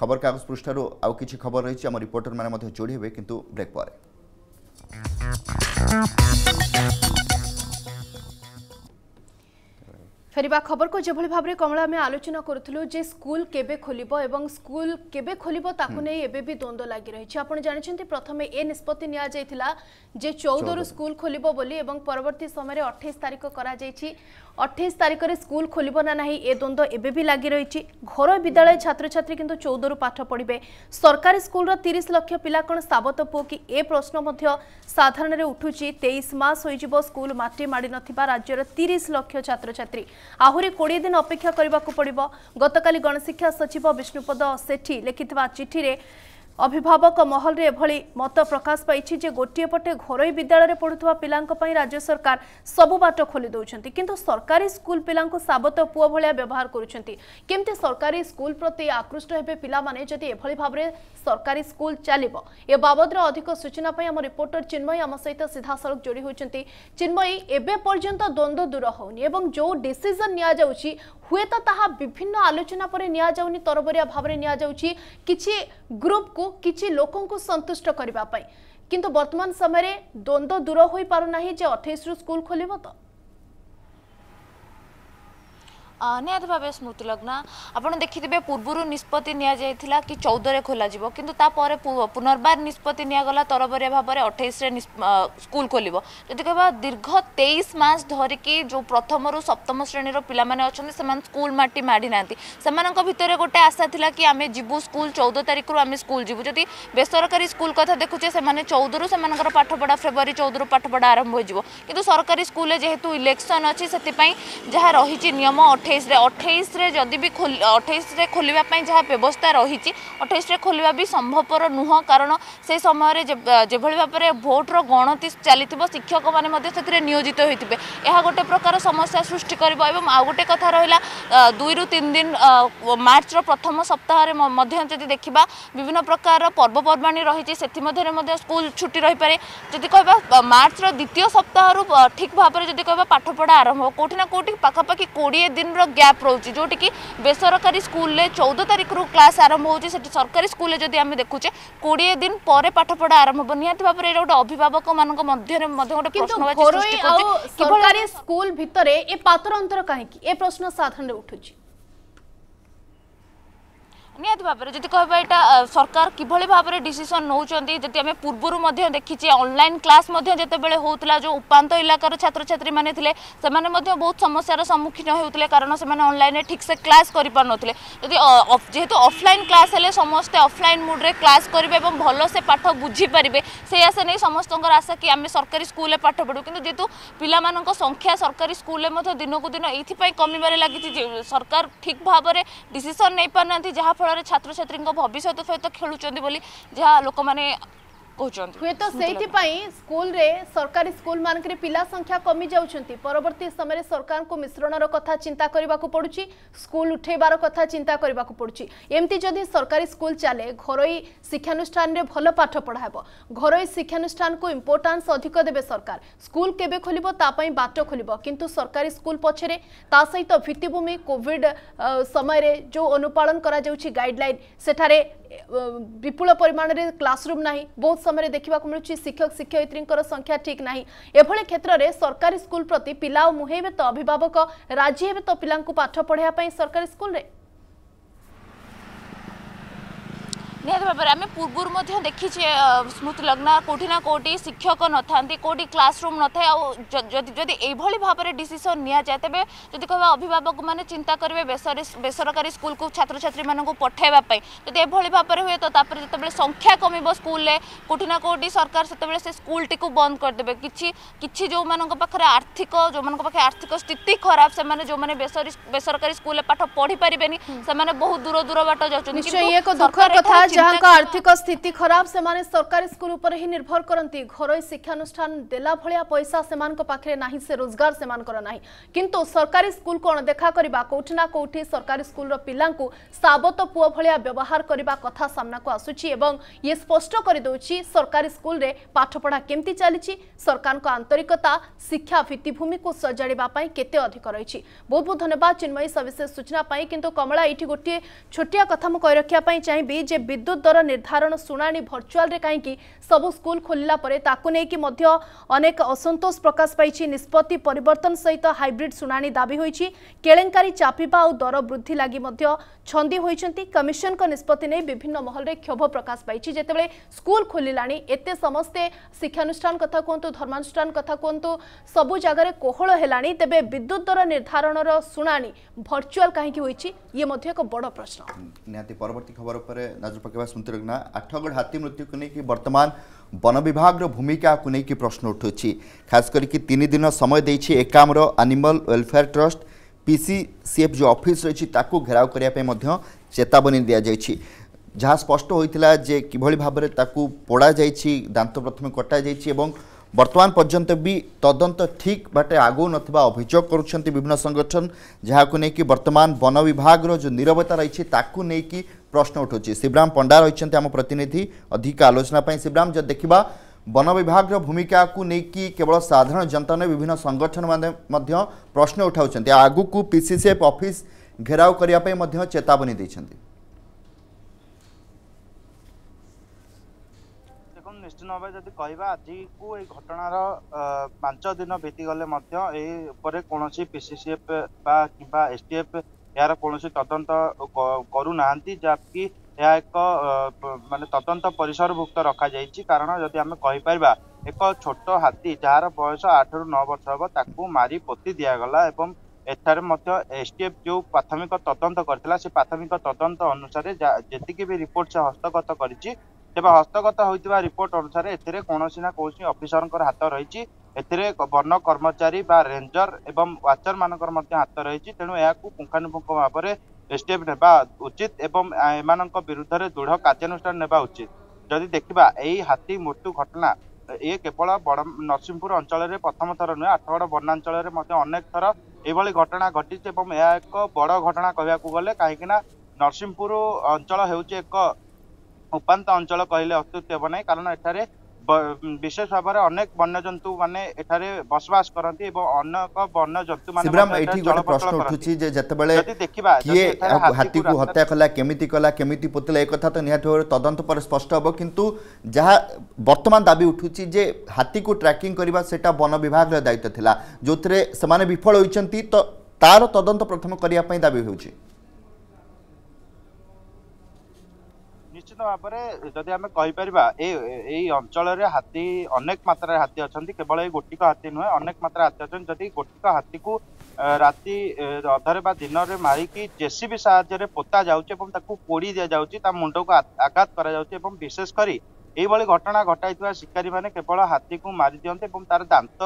খবরকাগজ পৃষ্ঠার আউ কিছু খবর রয়েছে আমার রিপোর্টর মানে যোড়ি হবে কিন্তু ব্রেক পরে ଫେରିବା ଖବରକୁ ଯେଭଳି ଭାବରେ କମଳା ଆମେ ଆଲୋଚନା କରୁଥିଲୁ ଯେ ସ୍କୁଲ କେବେ ଖୋଲିବ ଏବଂ ସ୍କୁଲ କେବେ ଖୋଲିବ ତାକୁ ନେଇ ଏବେ ବି ଦ୍ୱନ୍ଦ୍ୱ ଲାଗି ରହିଛି ଆପଣ ଜାଣିଛନ୍ତି ପ୍ରଥମେ ଏ ନିଷ୍ପତ୍ତି ନିଆଯାଇଥିଲା ଯେ ଚଉଦରୁ ସ୍କୁଲ ଖୋଲିବ ବୋଲି ଏବଂ ପରବର୍ତ୍ତୀ ସମୟରେ ଅଠେଇଶ ତାରିଖ କରାଯାଇଛି ଅଠେଇଶ ତାରିଖରେ ସ୍କୁଲ ଖୋଲିବ ନା ନାହିଁ ଏ ଦ୍ୱନ୍ଦ୍ୱ ଏବେ ବି ଲାଗି ରହିଛି ଘରୋଇ ବିଦ୍ୟାଳୟ ଛାତ୍ରଛାତ୍ରୀ କିନ୍ତୁ ଚଉଦରୁ ପାଠ ପଢ଼ିବେ ସରକାରୀ ସ୍କୁଲର ତିରିଶ ଲକ୍ଷ ପିଲା କ'ଣ ସାବତ ପୁଅ କି ଏ ପ୍ରଶ୍ନ ମଧ୍ୟ ସାଧାରଣରେ ଉଠୁଛି ତେଇଶ ମାସ ହୋଇଯିବ ସ୍କୁଲ ମାଟି ମାଡ଼ି ନଥିବା ରାଜ୍ୟର ତିରିଶ ଲକ୍ଷ ଛାତ୍ରଛାତ୍ରୀ ଆହୁରି କୋଡ଼ିଏ ଦିନ ଅପେକ୍ଷା କରିବାକୁ ପଡ଼ିବ ଗତକାଲି ଗଣଶିକ୍ଷା ସଚିବ ବିଷ୍ଣୁପଦ ସେଠୀ ଲେଖିଥିବା ଚିଠିରେ অভিভাবক মহলরে এভাবে মত প্রকাশ পাইছে যে গোটিয়ে পটে ঘরোই বিদ্যালয়ে পড়ুয়া পিলা রাজ্য সরকার সবু বাট খোলি দেছেন কিন্তু সরকারি স্কুল পিলা সাবত পুয় ভাগ ব্যবহার করছেন কেমতি সরকারি স্কুল প্রত্যে আকৃষ্ট হবে পিলা যদি এভাবে ভাবে সরকারি স্কুল চালব এ বাবদরে অধিক সূচনা আমার রিপোর্টর চিন্ময়ী আমার সহ সিধাসলখ যোড়ি হয়েছেন চিন্ময়ী এবে পর্যন্ত দ্বন্দ্ব দূর হোনি এবং যে ডিসিজন নিয়া যাচ্ছি হুয়েত তাহা বিভিন্ন আলোচনা পরে নিয়া যাওনি তরবরিয়া ভাবে নিয়া যাচ্ছি কিছু গ্রুপকে ଲୋକଙ୍କୁ କିଛି ଲୋକଙ୍କୁ ସନ୍ତୁଷ୍ଟ କରିବା ପାଇଁ କିନ୍ତୁ ବର୍ତ୍ତମାନ ସମୟରେ ଦ୍ୱନ୍ଦ୍ୱ ଦୂର ହୋଇପାରୁନାହିଁ ଯେ ଅଠେଇଶରୁ ସ୍କୁଲ ଖୋଲିବ ତ ନିହାତି ଭାବେ ସ୍ମୃତି ଲଗ୍ନ ଆପଣ ଦେଖିଥିବେ ପୂର୍ବରୁ ନିଷ୍ପତ୍ତି ନିଆଯାଇଥିଲା କି ଚଉଦରେ ଖୋଲାଯିବ କିନ୍ତୁ ତାପରେ ପୁନର୍ବାର ନିଷ୍ପତ୍ତି ନିଆଗଲା ତରବରିଆ ଭାବରେ ଅଠେଇଶରେ ସ୍କୁଲ ଖୋଲିବ ଯଦି କହିବା ଦୀର୍ଘ ତେଇଶ ମାସ ଧରିକି ଯେଉଁ ପ୍ରଥମରୁ ସପ୍ତମ ଶ୍ରେଣୀର ପିଲାମାନେ ଅଛନ୍ତି ସେମାନେ ସ୍କୁଲ ମାଟି ମାଡ଼ି ନାହାନ୍ତି ସେମାନଙ୍କ ଭିତରେ ଗୋଟେ ଆଶା ଥିଲା କି ଆମେ ଯିବୁ ସ୍କୁଲ ଚଉଦ ତାରିଖରୁ ଆମେ ସ୍କୁଲ ଯିବୁ ଯଦି ବେସରକାରୀ ସ୍କୁଲ କଥା ଦେଖୁଛେ ସେମାନେ ଚଉଦରୁ ସେମାନଙ୍କର ପାଠପଢ଼ା ଫେବୃଆରୀ ଚଉଦରୁ ପାଠପଢ଼ା ଆରମ୍ଭ ହୋଇଯିବ କିନ୍ତୁ ସରକାରୀ ସ୍କୁଲରେ ଯେହେତୁ ଇଲେକ୍ସନ୍ ଅଛି ସେଥିପାଇଁ ଯାହା ରହିଛି ନିୟମ ଅଠେଇଶ ଅଠେଇଶରେ ଅଠେଇଶରେ ଯଦି ବି ଅଠେଇଶରେ ଖୋଲିବା ପାଇଁ ଯାହା ବ୍ୟବସ୍ଥା ରହିଛି ଅଠେଇଶରେ ଖୋଲିବା ବି ସମ୍ଭବପର ନୁହଁ କାରଣ ସେ ସମୟରେ ଯେଭଳି ଭାବରେ ଭୋଟ୍ର ଗଣତି ଚାଲିଥିବ ଶିକ୍ଷକମାନେ ମଧ୍ୟ ସେଥିରେ ନିୟୋଜିତ ହୋଇଥିବେ ଏହା ଗୋଟେ ପ୍ରକାର ସମସ୍ୟା ସୃଷ୍ଟି କରିବ ଏବଂ ଆଉ ଗୋଟେ କଥା ରହିଲା ଦୁଇରୁ ତିନି ଦିନ ମାର୍ଚ୍ଚର ପ୍ରଥମ ସପ୍ତାହରେ ମଧ୍ୟ ଯଦି ଦେଖିବା ବିଭିନ୍ନ ପ୍ରକାର ପର୍ବପର୍ବାଣି ରହିଛି ସେଥିମଧ୍ୟରେ ମଧ୍ୟ ସ୍କୁଲ ଛୁଟି ରହିପାରେ ଯଦି କହିବା ମାର୍ଚ୍ଚର ଦ୍ୱିତୀୟ ସପ୍ତାହରୁ ଠିକ୍ ଭାବରେ ଯଦି କହିବା ପାଠପଢ଼ା ଆରମ୍ଭ କେଉଁଠି ନା କେଉଁଠି ପାଖାପାଖି କୋଡ଼ିଏ ଦିନର ଗ୍ୟାପ୍ ରହୁଛି ଯେଉଁଠିକି ବେସରକାରୀ ସ୍କୁଲରେ ଚଉଦ ତାରିଖରୁ କ୍ଲାସ୍ ଆରମ୍ଭ ହେଉଛି ସେଠି ସରକାରୀ ସ୍କୁଲରେ ଯଦି ଆମେ ଦେଖୁଛେ କୋଡ଼ିଏ ଦିନ ପରେ ପାଠପଢ଼ା ଆରମ୍ଭ ହେବ ନିହାତି ଭାବରେ ଏଇଟା ଗୋଟେ ଅଭିଭାବକମାନଙ୍କ ମଧ୍ୟରେ ମଧ୍ୟ ଗୋଟେ ପ୍ରଶ୍ନବାଚୀ ସୃଷ୍ଟି କରୁଛି କିଭଳି ସ୍କୁଲ ଭିତରେ ଏ ପାତର ଅନ୍ତର କାହିଁକି ଏ ପ୍ରଶ୍ନ ସାଧାରଣରେ ଉଠୁଛି ନିହାତି ଭାବରେ ଯଦି କହିବା ଏଇଟା ସରକାର କିଭଳି ଭାବରେ ଡିସିସନ୍ ନେଉଛନ୍ତି ଯଦି ଆମେ ପୂର୍ବରୁ ମଧ୍ୟ ଦେଖିଛେ ଅନଲାଇନ୍ କ୍ଲାସ୍ ମଧ୍ୟ ଯେତେବେଳେ ହେଉଥିଲା ଯେଉଁ ଉପାନ୍ତ ଇଲାକାର ଛାତ୍ରଛାତ୍ରୀମାନେ ଥିଲେ ସେମାନେ ମଧ୍ୟ ବହୁତ ସମସ୍ୟାର ସମ୍ମୁଖୀନ ହେଉଥିଲେ କାରଣ ସେମାନେ ଅନଲାଇନ୍ରେ ଠିକ୍ସେ କ୍ଲାସ୍ କରିପାରୁନଥିଲେ ଯଦି ଯେହେତୁ ଅଫଲାଇନ୍ କ୍ଲାସ୍ ହେଲେ ସମସ୍ତେ ଅଫଲାଇନ୍ ମୁଡ଼୍ରେ କ୍ଲାସ୍ କରିବେ ଏବଂ ଭଲସେ ପାଠ ବୁଝିପାରିବେ ସେଇ ଆଶା ନେଇ ସମସ୍ତଙ୍କର ଆଶା କି ଆମେ ସରକାରୀ ସ୍କୁଲରେ ପାଠ ପଢ଼ୁ କିନ୍ତୁ ଯେହେତୁ ପିଲାମାନଙ୍କ ସଂଖ୍ୟା ସରକାରୀ ସ୍କୁଲରେ ମଧ୍ୟ ଦିନକୁ ଦିନ ଏଇଥିପାଇଁ କମିବାରେ ଲାଗିଛି ସରକାର ଠିକ୍ ଭାବରେ ଡିସିସନ୍ ନେଇପାରୁନାହାନ୍ତି ଯାହା ଫଳରେ ଛାତ୍ରଛାତ୍ରୀଙ୍କ ଭବିଷ୍ୟତ ସହିତ ଖେଳୁଛନ୍ତି ବୋଲି ଯାହା ଲୋକମାନେ କହୁଛନ୍ତି ହୁଏତ ସେଇଥିପାଇଁ ସ୍କୁଲରେ ସରକାରୀ ସ୍କୁଲମାନଙ୍କରେ ପିଲା ସଂଖ୍ୟା କମି ଯାଉଛନ୍ତି ପରବର୍ତ୍ତୀ ସମୟରେ ସରକାରଙ୍କୁ ମିଶ୍ରଣର କଥା ଚିନ୍ତା କରିବାକୁ ପଡ଼ୁଛି ସ୍କୁଲ ଉଠେଇବାର କଥା ଚିନ୍ତା କରିବାକୁ ପଡ଼ୁଛି ଏମିତି ଯଦି ସରକାରୀ ସ୍କୁଲ ଚାଲେ ଘରୋଇ ଶିକ୍ଷାନୁଷ୍ଠାନରେ ଭଲ ପାଠ ପଢ଼ା ହେବ ଘରୋଇ ଶିକ୍ଷାନୁଷ୍ଠାନକୁ ଇମ୍ପୋର୍ଟାନ୍ସ ଅଧିକ ଦେବେ ସରକାର ସ୍କୁଲ କେବେ ଖୋଲିବ ତା ପାଇଁ ବାଟ ଖୋଲିବ କିନ୍ତୁ ସରକାରୀ ସ୍କୁଲ ପଛରେ ତା ସହିତ ଭିତ୍ତିଭୂମି କୋଭିଡ ସମୟରେ ଯେଉଁ ଅନୁପାଳନ କରାଯାଉଛି ଗାଇଡଲାଇନ୍ ସେଠାରେ विपुल परिमाण में क्लासरूम ना बहुत समय देखा मिलूँ शिक्षक शिक्षय संख्या ठीक ना एभली क्षेत्र में सरकारी स्कूल प्रति पिला मुहेबे तो अभिभावक राजी हे तो पिला पाठ पढ़ाई सरकारी स्कूल निहत भाव में आम पूर्व देखी स्मृति लग्न कौटिना कौटी शिक्षक न था कौटी क्लासरूम न था जदि ये भाव में डसीसन निया तेज जदि कह अभिभावक मैंने चिंता करेंगे बेसरकारी स्कूल को छात्र छात्री मान पठाइबापी भाव में हुए तो जो संख्या कम स्कूल कौटि ना कौटी सरकार से स्कूल टी बंद करदे कि जो मान पाखे आर्थिक जो मे आर्थिक स्थित खराब से जो मैंने बेसरकारी स्कूल पाठ पढ़ी पारे से बहुत दूर दूर बाट जा ଯାହାଙ୍କ ଆର୍ଥିକ ସ୍ଥିତି ଖରାପ ସେମାନେ ସରକାରୀ ସ୍କୁଲ ଉପରେ ହିଁ ନିର୍ଭର କରନ୍ତି ଘରୋଇ ଶିକ୍ଷାନୁଷ୍ଠାନ ଦେଲା ଭଳିଆ ପଇସା ସେମାନଙ୍କ ପାଖରେ ନାହିଁ ସେ ରୋଜଗାର ସେମାନଙ୍କର ନାହିଁ କିନ୍ତୁ ସରକାରୀ ସ୍କୁଲକୁ ଅଣଦେଖା କରିବା କୋଉଠି ନା କୋଉଠି ସରକାରୀ ସ୍କୁଲର ପିଲାଙ୍କୁ ସାବତ ପୁଅ ଭଳିଆ ବ୍ୟବହାର କରିବା କଥା ସାମ୍ନାକୁ ଆସୁଛି ଏବଂ ଇଏ ସ୍ପଷ୍ଟ କରିଦେଉଛି ସରକାରୀ ସ୍କୁଲରେ ପାଠପଢ଼ା କେମିତି ଚାଲିଛି ସରକାରଙ୍କ ଆନ୍ତରିକତା ଶିକ୍ଷା ଭିତ୍ତିଭୂମିକୁ ସଜାଡ଼ିବା ପାଇଁ କେତେ ଅଧିକ ରହିଛି ବହୁତ ବହୁତ ଧନ୍ୟବାଦ ଚିନ୍ମୟୀ ସବିଶେଷ ସୂଚନା ପାଇଁ କିନ୍ତୁ କମଳା ଏଇଠି ଗୋଟିଏ ଛୋଟିଆ କଥା ମୁଁ କହି ରଖିବା ପାଇଁ ଚାହିଁବି ଯେ বিদ্যুৎ দর নির্ধারণ শুনানি ভর্চুয়ালে কাহি সবু স্কুল খোলা পরে তাকে নিয়ে অনেক অসন্তোষ প্রকাশ পাইছে নিষ্পতি পরিবর্তন সহিত হাইব্রিড শুনানি দাবি হয়েছে কেলেঙ্কারি চাপিবা ও দর বৃদ্ধি লাগি ছন্দি হয়েছেন কমিশন নিষ্পতি নিয়ে বিভিন্ন মহলের ক্ষোভ প্রকাশ পাইছে যেতবে স্কুল খোলা এত সমস্তে শিক্ষানুষ্ঠান কথা কুহতু ধর্মানুষ্ঠান কথা কুহতু সবু জায়গায় কোহল হল তেবে বিদ্যুৎ দর নির্ধারণর শুনানি ভর্চুয়াল কাহি হয়েছে ইয়ে এক বড় প্রশ্ন নিহতি পরবর্তী খবর উপরে নাজুপাক ପକାଇବା ସ୍ମୃତି ରଙ୍ଗନା ଆଠଗଡ଼ ହାତୀ ମୃତ୍ୟୁକୁ ନେଇକି ବର୍ତ୍ତମାନ ବନ ବିଭାଗର ଭୂମିକାକୁ ନେଇକି ପ୍ରଶ୍ନ ଉଠୁଛି ଖାସ୍ କରିକି ତିନି ଦିନ ସମୟ ଦେଇଛି Ekamra animal welfare trust PCCF ଯେଉଁ ଅଫିସ୍ ରହିଛି ତାକୁ ଘେରାଉ କରିବା ପାଇଁ ମଧ୍ୟ ଚେତାବନୀ ଦିଆଯାଇଛି ଯାହା ସ୍ପଷ୍ଟ ହୋଇଥିଲା ଯେ କିଭଳି ଭାବରେ ତାକୁ ପୋଡ଼ାଯାଇଛି ଦାନ୍ତ ପ୍ରଥମେ କଟାଯାଇଛି ଏବଂ बर्तमान पर्यंत भी तदंत ठीक बाटे आगो नथबा अभिजोग करुछंति विभिन्न संगठन जहा को नेकी वर्तमान वन विभाग रो जो निरवता रहिछि ताकू प्रश्न उठुछि शिवराम पंडा रही आम प्रतिनिधि अधिक आलोचना पई शिवराम ज देखिबा वन विभाग भूमिका को नेकी केवल साधारण जनता ने विभिन्न संगठन माने प्रश्न उठाउछंति आगू पीसीसीएफ अफिस् घेराव करने चेतावनी देछंति ଭାବେ ଯଦି କହିବା ଆଜିକୁ ଏଇ ଘଟଣାର ପାଞ୍ଚ ଦିନ ବିତିଗଲେ ମଧ୍ୟ ଏ ଉପରେ କୌଣସି ପିସିସିଏଫ୍ ବା କିମ୍ବା ଏସ୍ଟିଏଫ୍ ଏହାର କୌଣସି ତଦନ୍ତ କରୁନାହାନ୍ତି ଯାହାକି ଏହା ଏକ ମାନେ ତଦନ୍ତ ପରିସରଭୁକ୍ତ ରଖାଯାଇଛି କାରଣ ଯଦି ଆମେ କହିପାରିବା ଏକ ଛୋଟ ହାତୀ ଯାହାର ବୟସ ଆଠରୁ ନଅ ବର୍ଷ ହେବ ତାକୁ ମାରି ପୋତି ଦିଆଗଲା ଏବଂ ଏଠାରେ ମଧ୍ୟ ଏସ୍ଟିଏଫ୍ ଯେଉଁ ପ୍ରାଥମିକ ତଦନ୍ତ କରିଥିଲା ସେ ପ୍ରାଥମିକ ତଦନ୍ତ ଅନୁସାରେ ଯେତିକି ବି ରିପୋର୍ଟ ସେ ହସ୍ତଗତ କରିଛି ତେବେ ହସ୍ତଗତ ହୋଇଥିବା ରିପୋର୍ଟ ଅନୁସାରେ ଏଥିରେ କୌଣସି ନା କୌଣସି ଅଫିସରଙ୍କର ହାତ ରହିଛି ଏଥିରେ ବନ କର୍ମଚାରୀ ବା ରେଞ୍ଜର ଏବଂ ୱାଚର ମାନଙ୍କର ମଧ୍ୟ ହାତ ରହିଛି ତେଣୁ ଏହାକୁ ପୁଙ୍ଖାନୁପୁଙ୍ଖ ଭାବରେ ଷ୍ଟେପ ନେବା ଉଚିତ ଏବଂ ଏମାନଙ୍କ ବିରୁଦ୍ଧରେ ଦୃଢ କାର୍ଯ୍ୟାନୁଷ୍ଠାନ ନେବା ଉଚିତ ଯଦି ଦେଖିବା ଏହି ହାତୀ ମୃତ୍ୟୁ ଘଟଣା ଏ କେବଳ ବଡ ନରସିଂହପୁର ଅଞ୍ଚଳରେ ପ୍ରଥମ ଥର ନୁହେଁ ଆଠଗଡ଼ ବନାଞ୍ଚଳରେ ମଧ୍ୟ ଅନେକ ଥର ଏଭଳି ଘଟଣା ଘଟିଛି ଏବଂ ଏହା ଏକ ବଡ଼ ଘଟଣା କହିବାକୁ ଗଲେ କାହିଁକି ନା ନରସିଂହପୁର ଅଞ୍ଚଳ ହେଉଛି ଏକ ଉପାନ୍ତ ଅଞ୍ଚଳ କହିଲେ ଅତ୍ୟୁକ୍ତି ହେବ ନାହିଁ କାରଣ ଏଠାରେ ବିଶେଷ ଭାବରେ ଅନେକ ବନ୍ୟଜନ୍ତୁ ମାନେ ଏଠାରେ ବସବାସ କରନ୍ତି ଏବଂ ଅନେକ ବନ୍ୟଜନ୍ତୁ ମାନେ ଏଠି ଗୋଟେ ପ୍ରଶ୍ନ ଉଠୁଛି ଯେ ଯେତେବେଳେ କିଏ ହାତୀକୁ ହତ୍ୟା କଲା କେମିତି କଲା କେମିତି ପୋତିଲା ଏ କଥା ତ ନିହାତି ଭାବରେ ତଦନ୍ତ ପରେ ସ୍ପଷ୍ଟ ହେବ କିନ୍ତୁ ଯାହା ବର୍ତ୍ତମାନ ଦାବି ଉଠୁଛି ଯେ ହାତୀକୁ ଟ୍ରାକିଂ କରିବା ସେଇଟା ବନ ବିଭାଗର ଦାୟିତ୍ୱ ଥିଲା ଯେଉଁଥିରେ ସେମାନେ ବିଫଳ ହୋଇଛନ୍ତି ତ ତାର ତଦନ୍ତ ପ୍ରଥମ କରିବା ପାଇଁ ଦାବି ହେଉଛି ଭାବରେ ଯଦି ଆମେ କହିପାରିବା ଏଇ ଅଞ୍ଚଳରେ ହାତୀ ଅନେକ ମାତ୍ରାରେ ହାତୀ ଅଛନ୍ତି କେବଳ ଏଇ ଗୋଟିକ ହାତୀ ନୁହେଁ ଅନେକ ମାତ୍ରାରେ ହାତୀ ଅଛନ୍ତି ଯଦି ଗୋଟିକ ହାତୀକୁ ରାତି ଅଧରେ ବା ଦିନରେ ମାରିକି ଜେସିବି ସାହାଯ୍ୟରେ ପୋତା ଯାଉଛି ଏବଂ ତାକୁ ପୋଡ଼ି ଦିଆଯାଉଛି ତା ମୁଣ୍ଡକୁ ଆଘାତ କରାଯାଉଛି ଏବଂ ବିଶେଷ କରି ଏଇଭଳି ଘଟଣା ଘଟାଇଥିବା ଶିକାରୀମାନେ କେବଳ ହାତୀକୁ ମାରି ଦିଅନ୍ତି ଏବଂ ତାର ଦାନ୍ତ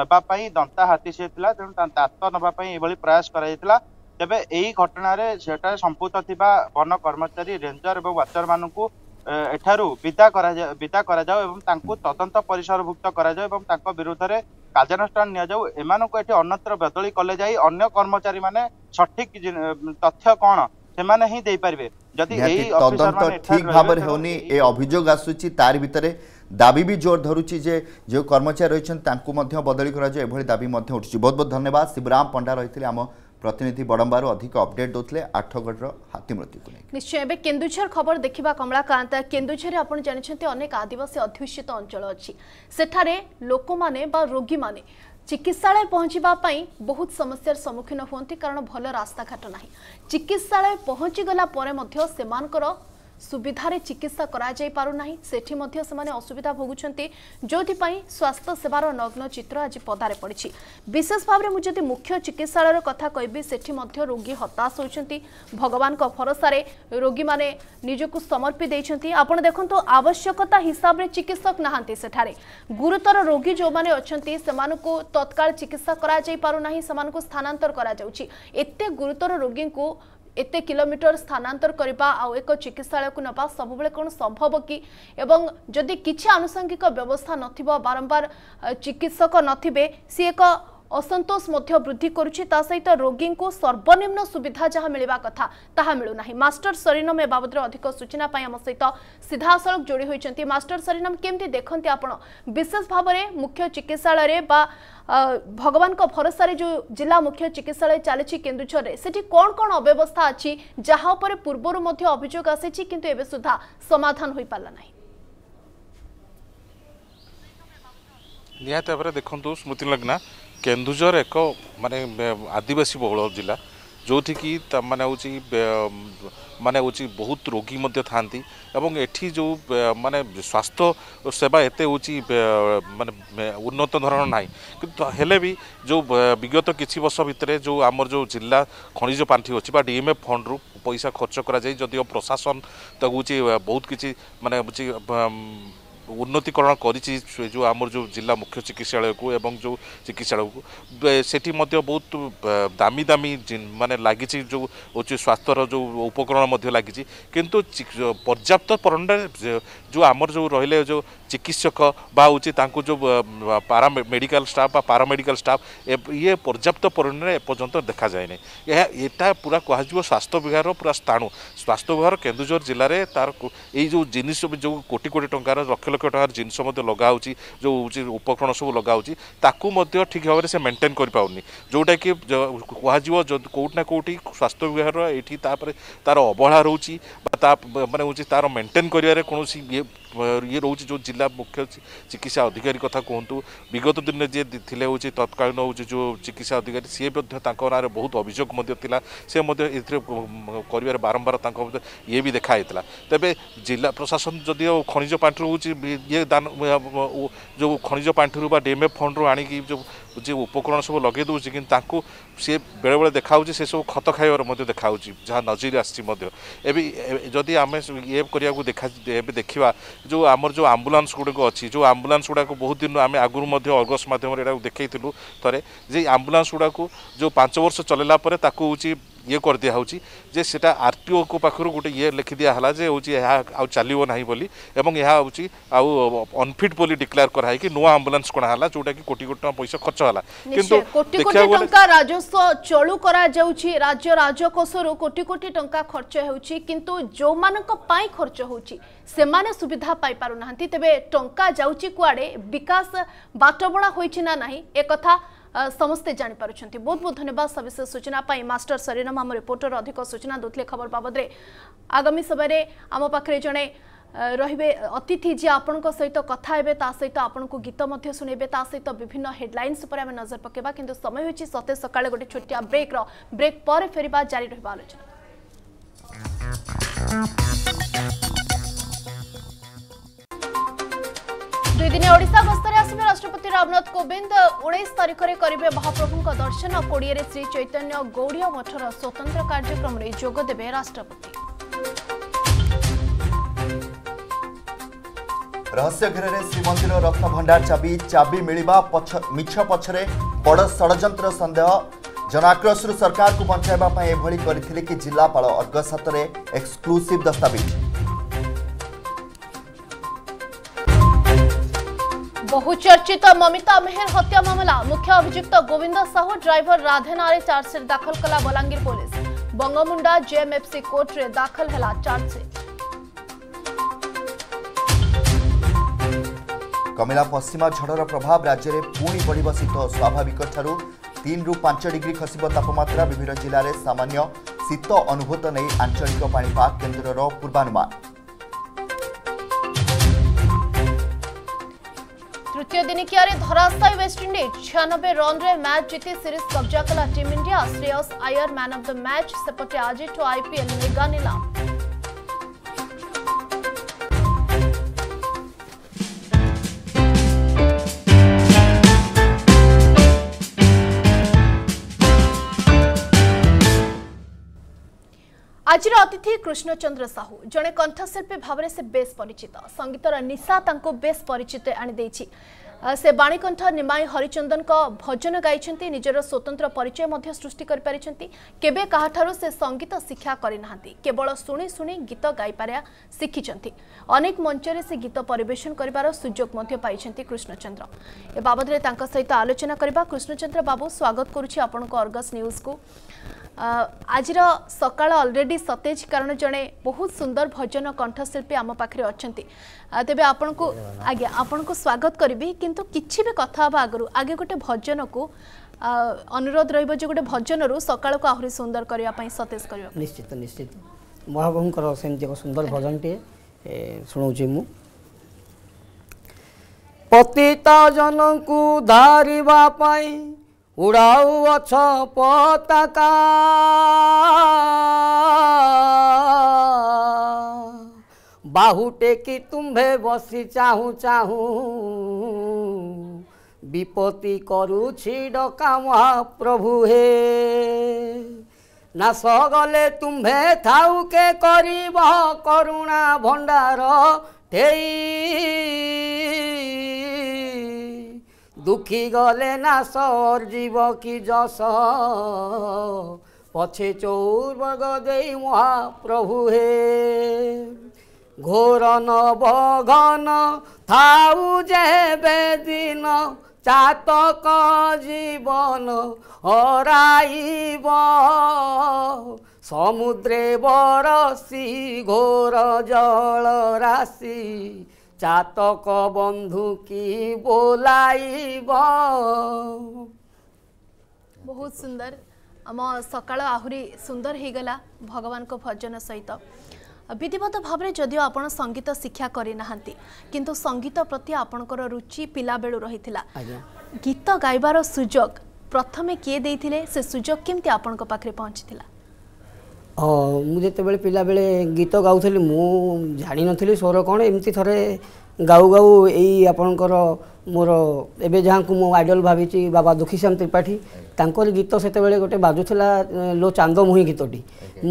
ନେବା ପାଇଁ ଦନ୍ତା ହାତୀ ସେ ଥିଲା ତେଣୁ ଦାନ୍ତ ନେବା ପାଇଁ ଏଭଳି ପ୍ରୟାସ କରାଯାଇଥିଲା ତେବେ ଏହି ଘଟଣାରେ ସେଠାରେ ସମ୍ପୃକ୍ତ ଥିବା ବନ କର୍ମଚାରୀ ରେଞ୍ଜର ଏବଂ ମାନଙ୍କୁ ଏଠାରୁ ବିଦା କରାଯାଉ ବିଦା କରାଯାଉ ଏବଂ ତାଙ୍କୁ ତଦନ୍ତ ପରିସରଭୁକ୍ତ କରାଯାଉ ଏବଂ ତାଙ୍କ ବିରୁଦ୍ଧରେ କାର୍ଯ୍ୟାନୁଷ୍ଠାନ ନିଆଯାଉ ଏମାନଙ୍କୁ ଏଠି ଅନ୍ୟତ୍ର ବଦଳି କଲେ ଯାଇ ଅନ୍ୟ କର୍ମଚାରୀମାନେ ସଠିକ୍ ତଥ୍ୟ କ'ଣ ସେମାନେ ହିଁ ଦେଇପାରିବେ ଯଦି ଏଇ ତଦନ୍ତ ଠିକ୍ ଭାବରେ ହେଉନି ଏ ଅଭିଯୋଗ ଆସୁଛି ତାରି ଭିତରେ ଦାବି ବି ଜୋର ଧରୁଛି ଯେ ଯେଉଁ କର୍ମଚାରୀ ରହିଛନ୍ତି ତାଙ୍କୁ ମଧ୍ୟ ବଦଳି করা ଏଭଳି ଦାବି ମଧ୍ୟ উঠুছি ବହୁତ ବହୁତ ଧନ୍ୟବାଦ শিবরাম ପଣ୍ଡା ରହିଥିଲେ ଆମ প্রতিনিধি বড়ম্বার অধিক অপডেট দেউলে আঠগড়র হাতী মৃত্যুকে নিশ্চয় এবে কেন্দুঝর খবর দেখা কমলাকান্ত কেন্দুঝরে আপনার জাঁচান অনেক আদিবাসী অধ্যুষিত অঞ্চল অঠার লোক মানে বা রোগী মানে চিকিৎসালয় পৌঁছবা বহুত সমস্যার সম্মুখীন হুম কারণ ভাল রাস্তাঘাট না চিকিৎসালয় পৌঁছিগলা পরে সেমানকর ସୁବିଧାରେ ଚିକିତ୍ସା କରାଯାଇ ପାରୁନାହିଁ ସେଠି ମଧ୍ୟ ସେମାନେ ଅସୁବିଧା ଭୋଗୁଛନ୍ତି ଯେଉଁଥିପାଇଁ ସ୍ୱାସ୍ଥ୍ୟ ସେବାର ନଗ୍ନ ଚିତ୍ର ଆଜି ପଦାରେ ପଡ଼ିଛି ବିଶେଷ ଭାବରେ ମୁଁ ଯଦି ମୁଖ୍ୟ ଚିକିତ୍ସାଳୟର କଥା କହିବି ସେଠି ମଧ୍ୟ ରୋଗୀ ହତାଶ ହୋଇଛନ୍ତି ଭଗବାନଙ୍କ ଭରସାରେ ରୋଗୀମାନେ ନିଜକୁ ସମର୍ପି ଦେଇଛନ୍ତି ଆପଣ ଦେଖନ୍ତୁ ଆବଶ୍ୟକତା ହିସାବରେ ଚିକିତ୍ସକ ନାହାନ୍ତି ସେଠାରେ ଗୁରୁତର ରୋଗୀ ଯେଉଁମାନେ ଅଛନ୍ତି ସେମାନଙ୍କୁ ତତ୍କାଳ ଚିକିତ୍ସା କରାଯାଇ ପାରୁନାହିଁ ସେମାନଙ୍କୁ ସ୍ଥାନାନ୍ତର କରାଯାଉଛି ଏତେ ଗୁରୁତର ରୋଗୀଙ୍କୁ ଏତେ କିଲୋମିଟର ସ୍ଥାନାନ୍ତର କରିବା ଆଉ ଏକ ଚିକିତ୍ସାଳୟକୁ ନେବା ସବୁବେଳେ କ'ଣ ସମ୍ଭବ କି ଏବଂ ଯଦି କିଛି ଆନୁଷଙ୍ଗିକ ବ୍ୟବସ୍ଥା ନଥିବ ବାରମ୍ବାର ଚିକିତ୍ସକ ନଥିବେ ସିଏ ଏକ ଅସନ୍ତୋଷ ମଧ୍ୟ ବୃଦ୍ଧି କରୁଛି ତା ସହିତ ରୋଗୀଙ୍କୁ ସର୍ବନିମ୍ନ ସୁବିଧା ଯାହା ମିଳିବା କଥା ତାହା ମିଳୁନାହିଁ ମାଷ୍ଟର ସରିନମ ଏ ବାବଦରେ ଅଧିକ ସୂଚନା ପାଇଁ ଆମ ସହିତ ସିଧାସଳଖ ଯୋଡ଼ି ହୋଇଛନ୍ତି ମାଷ୍ଟର ସରିନମ କେମିତି ଦେଖନ୍ତି ଆପଣ ବିଶେଷ ଭାବରେ ମୁଖ୍ୟ ଚିକିତ୍ସାଳୟରେ ବା ଭଗବାନଙ୍କ ଭରସାରେ ଯେଉଁ ଜିଲ୍ଲା ମୁଖ୍ୟ ଚିକିତ୍ସାଳୟ ଚାଲିଛି କେନ୍ଦୁଝରରେ ସେଠି କ'ଣ କ'ଣ ଅବ୍ୟବସ୍ଥା ଅଛି ଯାହା ଉପରେ ପୂର୍ବରୁ ମଧ୍ୟ ଅଭିଯୋଗ ଆସିଛି କିନ୍ତୁ ଏବେ ସୁଦ୍ଧା ସମାଧାନ ହୋଇପାରିଲା ନାହିଁ ନିହାତି ଭାବରେ ଦେଖନ୍ତୁ ସ୍ମୃତିଲଗ୍ନା କେନ୍ଦୁଝର ଏକ ମାନେ ଆଦିବାସୀ ବହୁଳ ଜିଲ୍ଲା ଯେଉଁଠିକି ମାନେ ହେଉଛି ମାନେ ହେଉଛି ବହୁତ ରୋଗୀ ମଧ୍ୟ ଥାଆନ୍ତି ଏବଂ ଏଠି ଯେଉଁ ମାନେ ସ୍ୱାସ୍ଥ୍ୟ ସେବା ଏତେ ହେଉଛି ମାନେ ଉନ୍ନତ ଧରଣର ନାହିଁ କିନ୍ତୁ ହେଲେ ବି ଯେଉଁ ବିଗତ କିଛି ବର୍ଷ ଭିତରେ ଯେଉଁ ଆମର ଯେଉଁ ଜିଲ୍ଲା ଖଣିଜ ପାଣ୍ଠି ଅଛି ବା ଡିଏମ୍ଏଫ୍ ଫଣ୍ଡରୁ ପଇସା ଖର୍ଚ୍ଚ କରାଯାଇ ଯଦିଓ ପ୍ରଶାସନ ତାକୁ ହେଉଛି ବହୁତ କିଛି ମାନେ ହେଉଛି ଉନ୍ନତିକରଣ କରିଛି ଯେଉଁ ଆମର ଯେଉଁ ଜିଲ୍ଲା ମୁଖ୍ୟ ଚିକିତ୍ସାଳୟକୁ ଏବଂ ଯେଉଁ ଚିକିତ୍ସାଳୟକୁ ସେଠି ମଧ୍ୟ ବହୁତ ଦାମୀ ଦାମୀ ମାନେ ଲାଗିଛି ଯେଉଁ ହେଉଛି ସ୍ୱାସ୍ଥ୍ୟର ଯେଉଁ ଉପକରଣ ମଧ୍ୟ ଲାଗିଛି କିନ୍ତୁ ପର୍ଯ୍ୟାପ୍ତ ପରିମାଣରେ ଯେଉଁ ଆମର ଯେଉଁ ରହିଲେ ଯେଉଁ ଚିକିତ୍ସକ ବା ହେଉଛି ତାଙ୍କୁ ଯେଉଁ ପାରା ମେଡ଼ିକାଲ ଷ୍ଟାଫ୍ ବା ପାରାମେଡ଼ିକାଲ ଷ୍ଟାଫ୍ ଇଏ ପର୍ଯ୍ୟାପ୍ତ ପରିମାଣରେ ଏପର୍ଯ୍ୟନ୍ତ ଦେଖାଯାଏନି ଏହା ଏଟା ପୁରା କୁହାଯିବ ସ୍ୱାସ୍ଥ୍ୟ ବିଭାଗର ପୁରା ସ୍ଥାଣୁ ସ୍ୱାସ୍ଥ୍ୟ ବିଭାଗ କେନ୍ଦୁଝର ଜିଲ୍ଲାରେ ତାର ଏଇ ଯେଉଁ ଜିନିଷ ଯେଉଁ କୋଟି କୋଟି ଟଙ୍କାର ଲକ୍ଷ ଲକ୍ଷ ଟଙ୍କାର ଜିନିଷ ମଧ୍ୟ ଲଗାହେଉଛି ଯେଉଁ ଉପକରଣ ସବୁ ଲଗାହେଉଛି ତାକୁ ମଧ୍ୟ ଠିକ୍ ଭାବରେ ସେ ମେଣ୍ଟେନ୍ କରିପାରୁନି ଯେଉଁଟାକି କୁହାଯିବ କେଉଁଠି ନା କେଉଁଠି ସ୍ୱାସ୍ଥ୍ୟ ବିଭାଗର ଏଠି ତାପରେ ତା'ର ଅବହେଳା ରହୁଛି ବା ତା ମାନେ ହେଉଛି ତା'ର ମେଣ୍ଟେନ୍ କରିବାରେ କୌଣସି ଇଏ ଇଏ ରହୁଛି ଯେଉଁ ଜିଲ୍ଲା ମୁଖ୍ୟ ଚିକିତ୍ସା ଅଧିକାରୀ କଥା କୁହନ୍ତୁ ବିଗତ ଦିନରେ ଯିଏ ଥିଲେ ହେଉଛି ତତ୍କାଳୀନ ହେଉଛି ଯେଉଁ ଚିକିତ୍ସା ଅଧିକାରୀ ସିଏ ମଧ୍ୟ ତାଙ୍କ ନାଁରେ ବହୁତ ଅଭିଯୋଗ ମଧ୍ୟ ଥିଲା ସେ ମଧ୍ୟ ଏଥିରେ କରିବାରେ ବାରମ୍ବାର ତାଙ୍କ ଇଏ ବି ଦେଖାହେଇଥିଲା ତେବେ ଜିଲ୍ଲା ପ୍ରଶାସନ ଯଦିଓ ଖଣିଜ ପାଣ୍ଠିରୁ ହେଉଛି ଇଏ ଦାନ ଯେଉଁ ଖଣିଜ ପାଣ୍ଠିରୁ ବା ଡିଏମ୍ଏଫ୍ ଫଣ୍ଡରୁ ଆଣିକି ଯେଉଁ যে উপକରଣ ସବୁ ଲଗେଇ ଦେଉଛି କିନ୍ତୁ ତାଙ୍କୁ ସିଏ ବେଳେବେଳେ ଦେଖାହେଉଛି ସେସବୁ ଖତ ଖାଇବାର ମଧ୍ୟ ଦେଖାହେଉଛି ଯାହା ନଜର ଆସିଛି ମଧ୍ୟ ଏବେ ଯଦି ଆମେ ଇଏ କରିବାକୁ ଦେଖା ଏବେ ଦେଖିବା ଯେଉଁ ଆମର ଯେଉଁ ଆମ୍ବୁଲାନ୍ସ ଗୁଡ଼ିକ ଅଛି ଯେଉଁ ଆମ୍ବୁଲାନ୍ସ ଗୁଡ଼ାକୁ ବହୁତ ଦିନରୁ ଆମେ ଆଗରୁ ମଧ୍ୟ ଅର୍ଗସ ମାଧ୍ୟମରେ ଏଇଟାକୁ ଦେଖେଇଥିଲୁ ଥରେ ଯେ ଆମ୍ବୁଲାନ୍ସ ଗୁଡ଼ାକୁ ଯେଉଁ ପାଞ୍ଚ ବର୍ଷ ଚଲେଇଲା ପରେ ତାକୁ ହେଉଛି ଇଏ କରିଦିଆହେଉଛି ଯେ ସେଟା ଆର୍ ଟି ଓ ପାଖରୁ ଗୋଟେ ଇଏ ଲେଖିଦିଆହେଲା ଯେ ହେଉଛି ଏହା ଆଉ ଚାଲିବ ନାହିଁ ବୋଲି ଏବଂ ଏହା ହେଉଛି ଆଉ ଅନଫିଟ୍ ବୋଲି ଡିକ୍ଲେୟାର କରାହେଇକି ନୂଆ ଆମ୍ବୁଲାନ୍ସ କଣା ହେଲା ଯୋଉଟାକି କୋଟି କୋଟି ଟଙ୍କା ପଇସା ଖର୍ଚ୍ଚ ହେଲା କିନ୍ତୁ କୋଟି କୋଟି ଟଙ୍କା ରାଜସ୍ୱ ଚଳୁ କରାଯାଉଛି ରାଜ୍ୟ ରାଜକୋଷରୁ କୋଟି କୋଟି ଟଙ୍କା ଖର୍ଚ୍ଚ ହେଉଛି କିନ୍ତୁ ଯୋଉମାନଙ୍କ ପାଇଁ ଖର୍ଚ୍ଚ ହେଉଛି ସେମାନେ ସୁବିଧା ପାଇପାରୁନାହାନ୍ତି ତେବେ ଟଙ୍କା ଯାଉଛି କୁଆଡ଼େ ବିକାଶ ବାଟବଣା ହୋଇଛି ନା ନାହିଁ ଏକଥା समस्ते समे जाप बहुत बहुत धन्यवाद सूचना पाई मास्टर सरीना आम रिपोर्टर अधिक सूचना देउले खबर बाबदेखि आगामी समयले आम पाखेर जने रहिबे अतिथि जे जि सहित कथा ता सहित आउँ गीत मध्ये सुनेबे ता सहित विभिन्न हेडलैन्स उप नजर पकेबा किंतु समय होछि सते गोटे छोटिया ब्रेक रो ब्रेक फेरिबा जारी रहबा आलोचना দুই দিনে ওড়িশা গস্তরে আসবে রাষ্ট্রপতি রামনাথ কোবিন্দ উনিশ তারিখে করবে মহাপ্রভু দর্শন কোড়িয়ে শ্রী চৈতন্য গৌড়ীয় মঠর স্বতন্ত্র কার্যক্রমে যোগ দেবে রাষ্ট্রপতি ରହସ୍ୟଘେରରେ ଶ୍ରୀମନ୍ଦିର ରତ୍ନଭଣ୍ଡାର ଚାବି ଚାବି ମିଳିବା ପଛ ମିଛ ପଛରେ ବଡ଼ ଷଡ଼ଯନ୍ତ୍ର ସନ୍ଦେହ ଜନାକ୍ରୋଶରୁ ସରକାରକୁ ବଞ୍ଚାଇବା ପାଇଁ ଏଭଳି କରିଥିଲେ କି ଜିଲ୍ଲାପାଳ ଅର୍ଗସ ହାତରେ ଏକ୍ସକ୍ଲୁସିଭ୍ ଦସ୍ତାବିଜ बहुचर्चित ममिता मेहर हत्या मामला मुख्य अभुक्त गोविंद साहू ड्राइवर राधेनारे चार्जसीट दाखल कला बलांगीर पुलिस बंगमुंडा जेएमएफसी कोर्टे दाखल है चार्जसीट कमिला पश्चिमा झड़र प्रभाव राज्य में पुणी बढ़ शीत स्वाभाविक तीन रु पांच डिग्री खसब तापम्रा विभिन्न जिले में सामान्य शीत अनुभूत नहीं आंचलिक पापाग केन्द्र पूर्वानुमान তৃতীয় দিনিকিয়ারে ধরাশায়ী ওয়েস্টইন্ডিজ ছিয়ানব্বই রনরে ম্যাচ জিতি সিরিজ কব্জা কলা team India Shreyas Iyer man of the match সেপটে আজি টু আইপিএল মেগা নিলাম আজির অতিথি কৃষ্ণচন্দ্র সাহু জনে কণ্ঠশিল্পী ভাবে সে বেশ পরিচিত সঙ্গীতর নিশা তাঁকু বেশ পরিচিত আনিদেছি সে বাণীকণ্ঠ নিমাই হরিচন্দন ভজন গাইছেন নিজের স্বতন্ত্র পরিচয় মধ্যে সৃষ্টি করে পারিছেন কেবে কাহাঠার সে সঙ্গীত শিক্ষা করে না কেবল শুনে শুনে গীত গাইপারা শিখিছেন অনেক মঞ্চরে সে গীত পরিবেশন করবার সুযোগ মধ্যে পাইছেন কৃষ্ণচন্দ্র এ বাবদে তাঁর সহ আলোচনা করা কৃষ্ণচন্দ্র বাবু স্বাগত করুছি আপনার অর্গস নিউজ ଆଜିର ସକାଳ ଅଲରେଡ଼ି ସତେଜ କାରଣ ଜଣେ ବହୁତ ସୁନ୍ଦର ଭଜନ କଣ୍ଠଶିଳ୍ପୀ ଆମ ପାଖରେ ଅଛନ୍ତି ତେବେ ଆପଣଙ୍କୁ ଆଜ୍ଞା ଆପଣଙ୍କୁ ସ୍ୱାଗତ କରିବି କିନ୍ତୁ କିଛି ବି କଥା ହେବା ଆଗରୁ ଆଗେ ଗୋଟେ ଭଜନକୁ ଅନୁରୋଧ ରହିବ ଯେ ଗୋଟେ ଭଜନରୁ ସକାଳକୁ ଆହୁରି ସୁନ୍ଦର କରିବା ପାଇଁ ସତେଜ କରିବା ନିଶ୍ଚିତ ନିଶ୍ଚିତ ମହାପ୍ରଭୁଙ୍କର ସେମିତି ଏକ ସୁନ୍ଦର ଭଜନଟିଏ ଶୁଣଉଛି ମୁଁ ପତିତ ଜନଙ୍କୁ ଧରିବା ପାଇଁ ଉଡ଼ାଉ ଅଛ ପତାକା ବାହୁ ଟେକି ତୁମ୍ଭେ ବସି ଚାହୁଁ ଚାହୁଁ ବିପତ୍ତି କରୁଛି ଡକା ମହାପ୍ରଭୁ ହେ ନାଶ ଗଲେ ତୁମ୍ଭେ ଥାଉ କେ କରିବ କରୁଣା ଭଣ୍ଡାର ଠେଇ দুঃখী গলে না সর জীব কি যশ পছে চৌর্বগ দেই মহাপ্রভু হে ঘোর নবঘন থাউ যে বেদিন চাতক জীবন হরাইব সমুদ্রে বরসি ঘোর জল রাশি ଚାତକ ବନ୍ଧୁ କି ବୋଲାଇବ ବହୁତ ସୁନ୍ଦର ଆମ ସକାଳ ଆହୁରି ସୁନ୍ଦର ହେଇଗଲା ଭଗବାନଙ୍କ ଭଜନ ସହିତ ବିଧିବଦ୍ଧ ଭାବରେ ଯଦିଓ ଆପଣ ସଙ୍ଗୀତ ଶିକ୍ଷା କରିନାହାନ୍ତି କିନ୍ତୁ ସଙ୍ଗୀତ ପ୍ରତି ଆପଣଙ୍କର ରୁଚି ପିଲାବେଳୁ ରହିଥିଲା ଗୀତ ଗାଇବାର ସୁଯୋଗ ପ୍ରଥମେ କିଏ ଦେଇଥିଲେ ସେ ସୁଯୋଗ କେମିତି ଆପଣଙ୍କ ପାଖରେ ପହଞ୍ଚିଥିଲା ହଁ ମୁଁ ଯେତେବେଳେ ପିଲାବେଳେ ଗୀତ ଗାଉଥିଲି ମୁଁ ଜାଣିନଥିଲି ସ୍ୱର କ'ଣ ଏମିତି ଥରେ ଗାଉ ଗାଉ ଏଇ ଆପଣଙ୍କର ମୋର ଏବେ ଯାହାଙ୍କୁ ମୁଁ ଆଇଡ଼ଲ୍ ଭାବିଛି ବାବା ଦୁଃଖୀଶ୍ୟାମ ତ୍ରିପାଠୀ ତାଙ୍କରି ଗୀତ ସେତେବେଳେ ଗୋଟେ ବାଜୁଥିଲା ଲୋ ଚାନ୍ଦ ମୁହିଁ ଗୀତଟି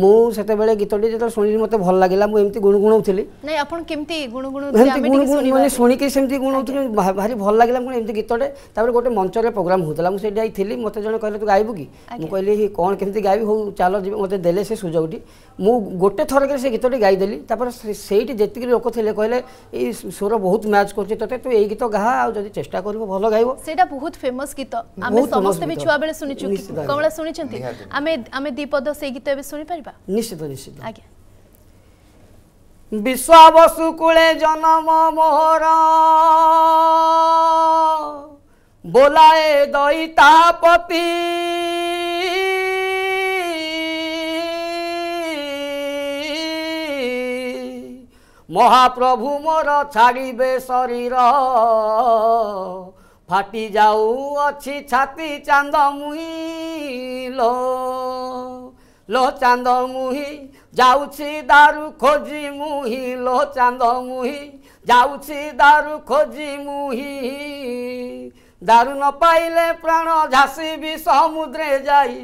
ମୁଁ ସେତେବେଳେ ଗୀତଟି ଯେତେବେଳେ ଶୁଣିଲି ମୋତେ ଭଲ ଲାଗିଲା ମୁଁ ଏମିତି ଗୁଣୁଗୁଣଉଥିଲି ନାଇଁ ଆପଣ କେମିତି ଗୁଣୁଗୁଣୁ ମାନେ ଶୁଣିକି ସେମିତି ଗୁଣଉଥିଲି ଭାରି ଭଲ ଲାଗିଲା ମୁଁ ଏମିତି ଗୀତଟେ ତାପରେ ଗୋଟେ ମଞ୍ଚରେ ପ୍ରୋଗ୍ରାମ ହେଉଥିଲା ମୁଁ ସେଇଠି ଯାଇ ଥିଲି ମୋତେ ଜଣେ କହିଲେ ତୁ ଗାଇବୁ କି ମୁଁ କହିଲି କ'ଣ କେମିତି ଗାଇବି ହଉ ଚାଲ ଯିବି ମୋତେ ଦେଲେ ସେ ସୁଯୋଗଟି ମୁଁ ଗୋଟେ ଥରକରେ ସେ ଗୀତଟି ଗାଇଦେଲି ତାପରେ ସେଇଠି ଯେତିକି ଲୋକ ଥିଲେ କହିଲେ ଏଇ ସ୍ୱର ବହୁତ ମ୍ୟାଚ୍ କରୁଛି ତୋତେ ତୁ ଏଇ ଗୀତ ଗାହା ଆଉ ଯଦି ଚେଷ୍ଟା କରିବୁ ଭଲ ଗାଇବ ସେଇଟା ବହୁତ ଫେମସ୍ ଗୀତ ଆମେ ସମସ୍ତେ ବି ଛୁଆବେଳେ শুনিছু কমলা শুনিছন্তি আমি আমি দ্বিপদ সেই গীত এবে শুনি পারিবা নিশ্চিত নিশ্চিত আজ্ঞা বিশ্বাবসু কুলে জনম মোহর বোলায় দৈতাপতি মহাপ্রভু মোর ছাড়িবে শরীর ଫାଟି ଯାଉଅଛି ଛାତି ଚାନ୍ଦ ମୁହିଁ ଲୋ ଲୋ ଚାନ୍ଦ ମୁହିଁ ଯାଉଛି ଦାରୁ ଖୋଜି ମୁହିଁ ଲୋ ଚାନ୍ଦ ମୁହିଁ ଯାଉଛି ଦାରୁ ଖୋଜି ମୁହିଁ ଦାରୁ ନ ପାଇଲେ ପ୍ରାଣ ଝାସିବି ସମୁଦ୍ରେ ଯାଇ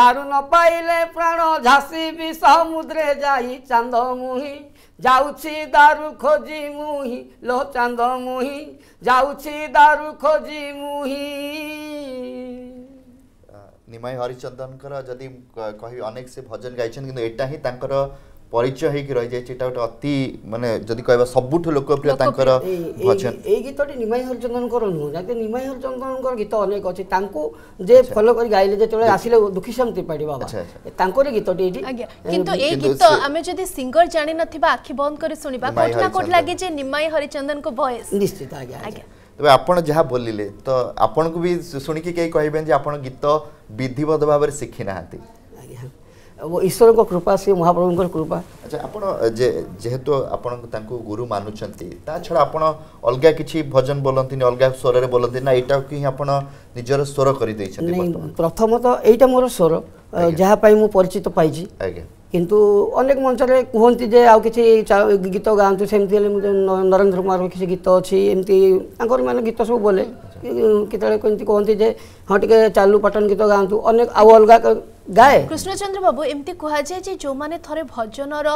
ଦାରୁ ନ ପାଇଲେ ପ୍ରାଣ ଝାସିବି ସମୁଦ୍ରେ ଯାଇ ଚାନ୍ଦ ମୁହିଁ যাচ্ছি দারু খোঁজি মুহি লোহ চান্দ মুহি যাচ্ছি দারু খোঁজি মুহি নিমাই হরিচন্দনকর যদি কহিবি অনেক সে ভজন গাইছেন কিন্তু এটা হি তাঙ্কর ପରିଚୟ ହେଇକି ରହିଯାଇଛି ଏଇଟା ଗୋଟେ ଅତି ମାନେ ଯଦି କହିବା ସବୁଠୁ ଲୋକପ୍ରିୟ ତାଙ୍କର ଭଜନ ଏଇ ଗୀତଟି ନିମାଇ ହରିଚନ୍ଦନଙ୍କର ନୁହଁ ଯାହାକି ନିମାଇ ହରିଚନ୍ଦନଙ୍କର ଗୀତ ଅନେକ ଅଛି ତାଙ୍କୁ ଯେ ଫଲୋ କରି ଗାଇଲେ ଯେତେବେଳେ ଆସିଲେ ଦୁଃଖୀଶ୍ୟାମ ତ୍ରିପାଠୀ ବାବା ତାଙ୍କର ଗୀତଟି ଏଇଠି କିନ୍ତୁ ଏଇ ଗୀତ ଆମେ ଯଦି ସିଙ୍ଗର ଜାଣିନଥିବା ଆଖି ବନ୍ଦ କରି ଶୁଣିବା କୋଉଠି ନା କୋଉଠି ଲାଗେ ଯେ ନିମାଇ ହରିଚନ୍ଦନଙ୍କ ଭଏସ୍ ନିଶ୍ଚିତ ଆଜ୍ଞା ଆଜ୍ଞା তবে আপনার যা বলিলে তো আপনার শুণিকি কে কহবেন যে আপনার গীত বিধিবদ্ধ ভাবে শিখি না ଈଶ୍ୱରଙ୍କ କୃପା ସେ ମହାପ୍ରଭୁଙ୍କର କୃପା ଆଚ୍ଛା ଆପଣ ଯେହେତୁ ଆପଣ ତାଙ୍କୁ ଗୁରୁ ମାନୁଛନ୍ତି ତା ଛଡ଼ା ଆପଣ ଅଲଗା କିଛି ଭଜନ ବୋଲନ୍ତିନି ଅଲଗା ସ୍ୱରରେ ବୋଲନ୍ତି ନା ଏଇଟାକୁ ହିଁ ଆପଣ ନିଜର ସ୍ୱର କରିଦେଇଛନ୍ତି ପ୍ରଥମତଃ ଏଇଟା ମୋର ସ୍ୱର ଯାହା ପାଇଁ ମୁଁ ପରିଚିତ ପାଇଛି ଆଜ୍ଞା କିନ୍ତୁ ଅନେକ ମଞ୍ଚରେ କୁହନ୍ତି ଯେ ଆଉ କିଛି ଗୀତ ଗାଆନ୍ତୁ ସେମିତି ହେଲେ ନରେନ୍ଦ୍ର କୁମାରଙ୍କ କିଛି ଗୀତ ଅଛି ଏମିତି ତାଙ୍କର ମାନେ ଗୀତ ସବୁ ବୋଲେ କେତେବେଳେ କେମିତି କୁହନ୍ତି ଯେ ହଁ ଟିକେ ଚାଲୁ ପାଟନ ଗୀତ ଗାଆନ୍ତୁ ଅନେକ ଆଉ ଅଲଗା গায়ে কৃষ্ণচন্দ্র বাবু এমতি কুহযায় যে যে থরে ভজনর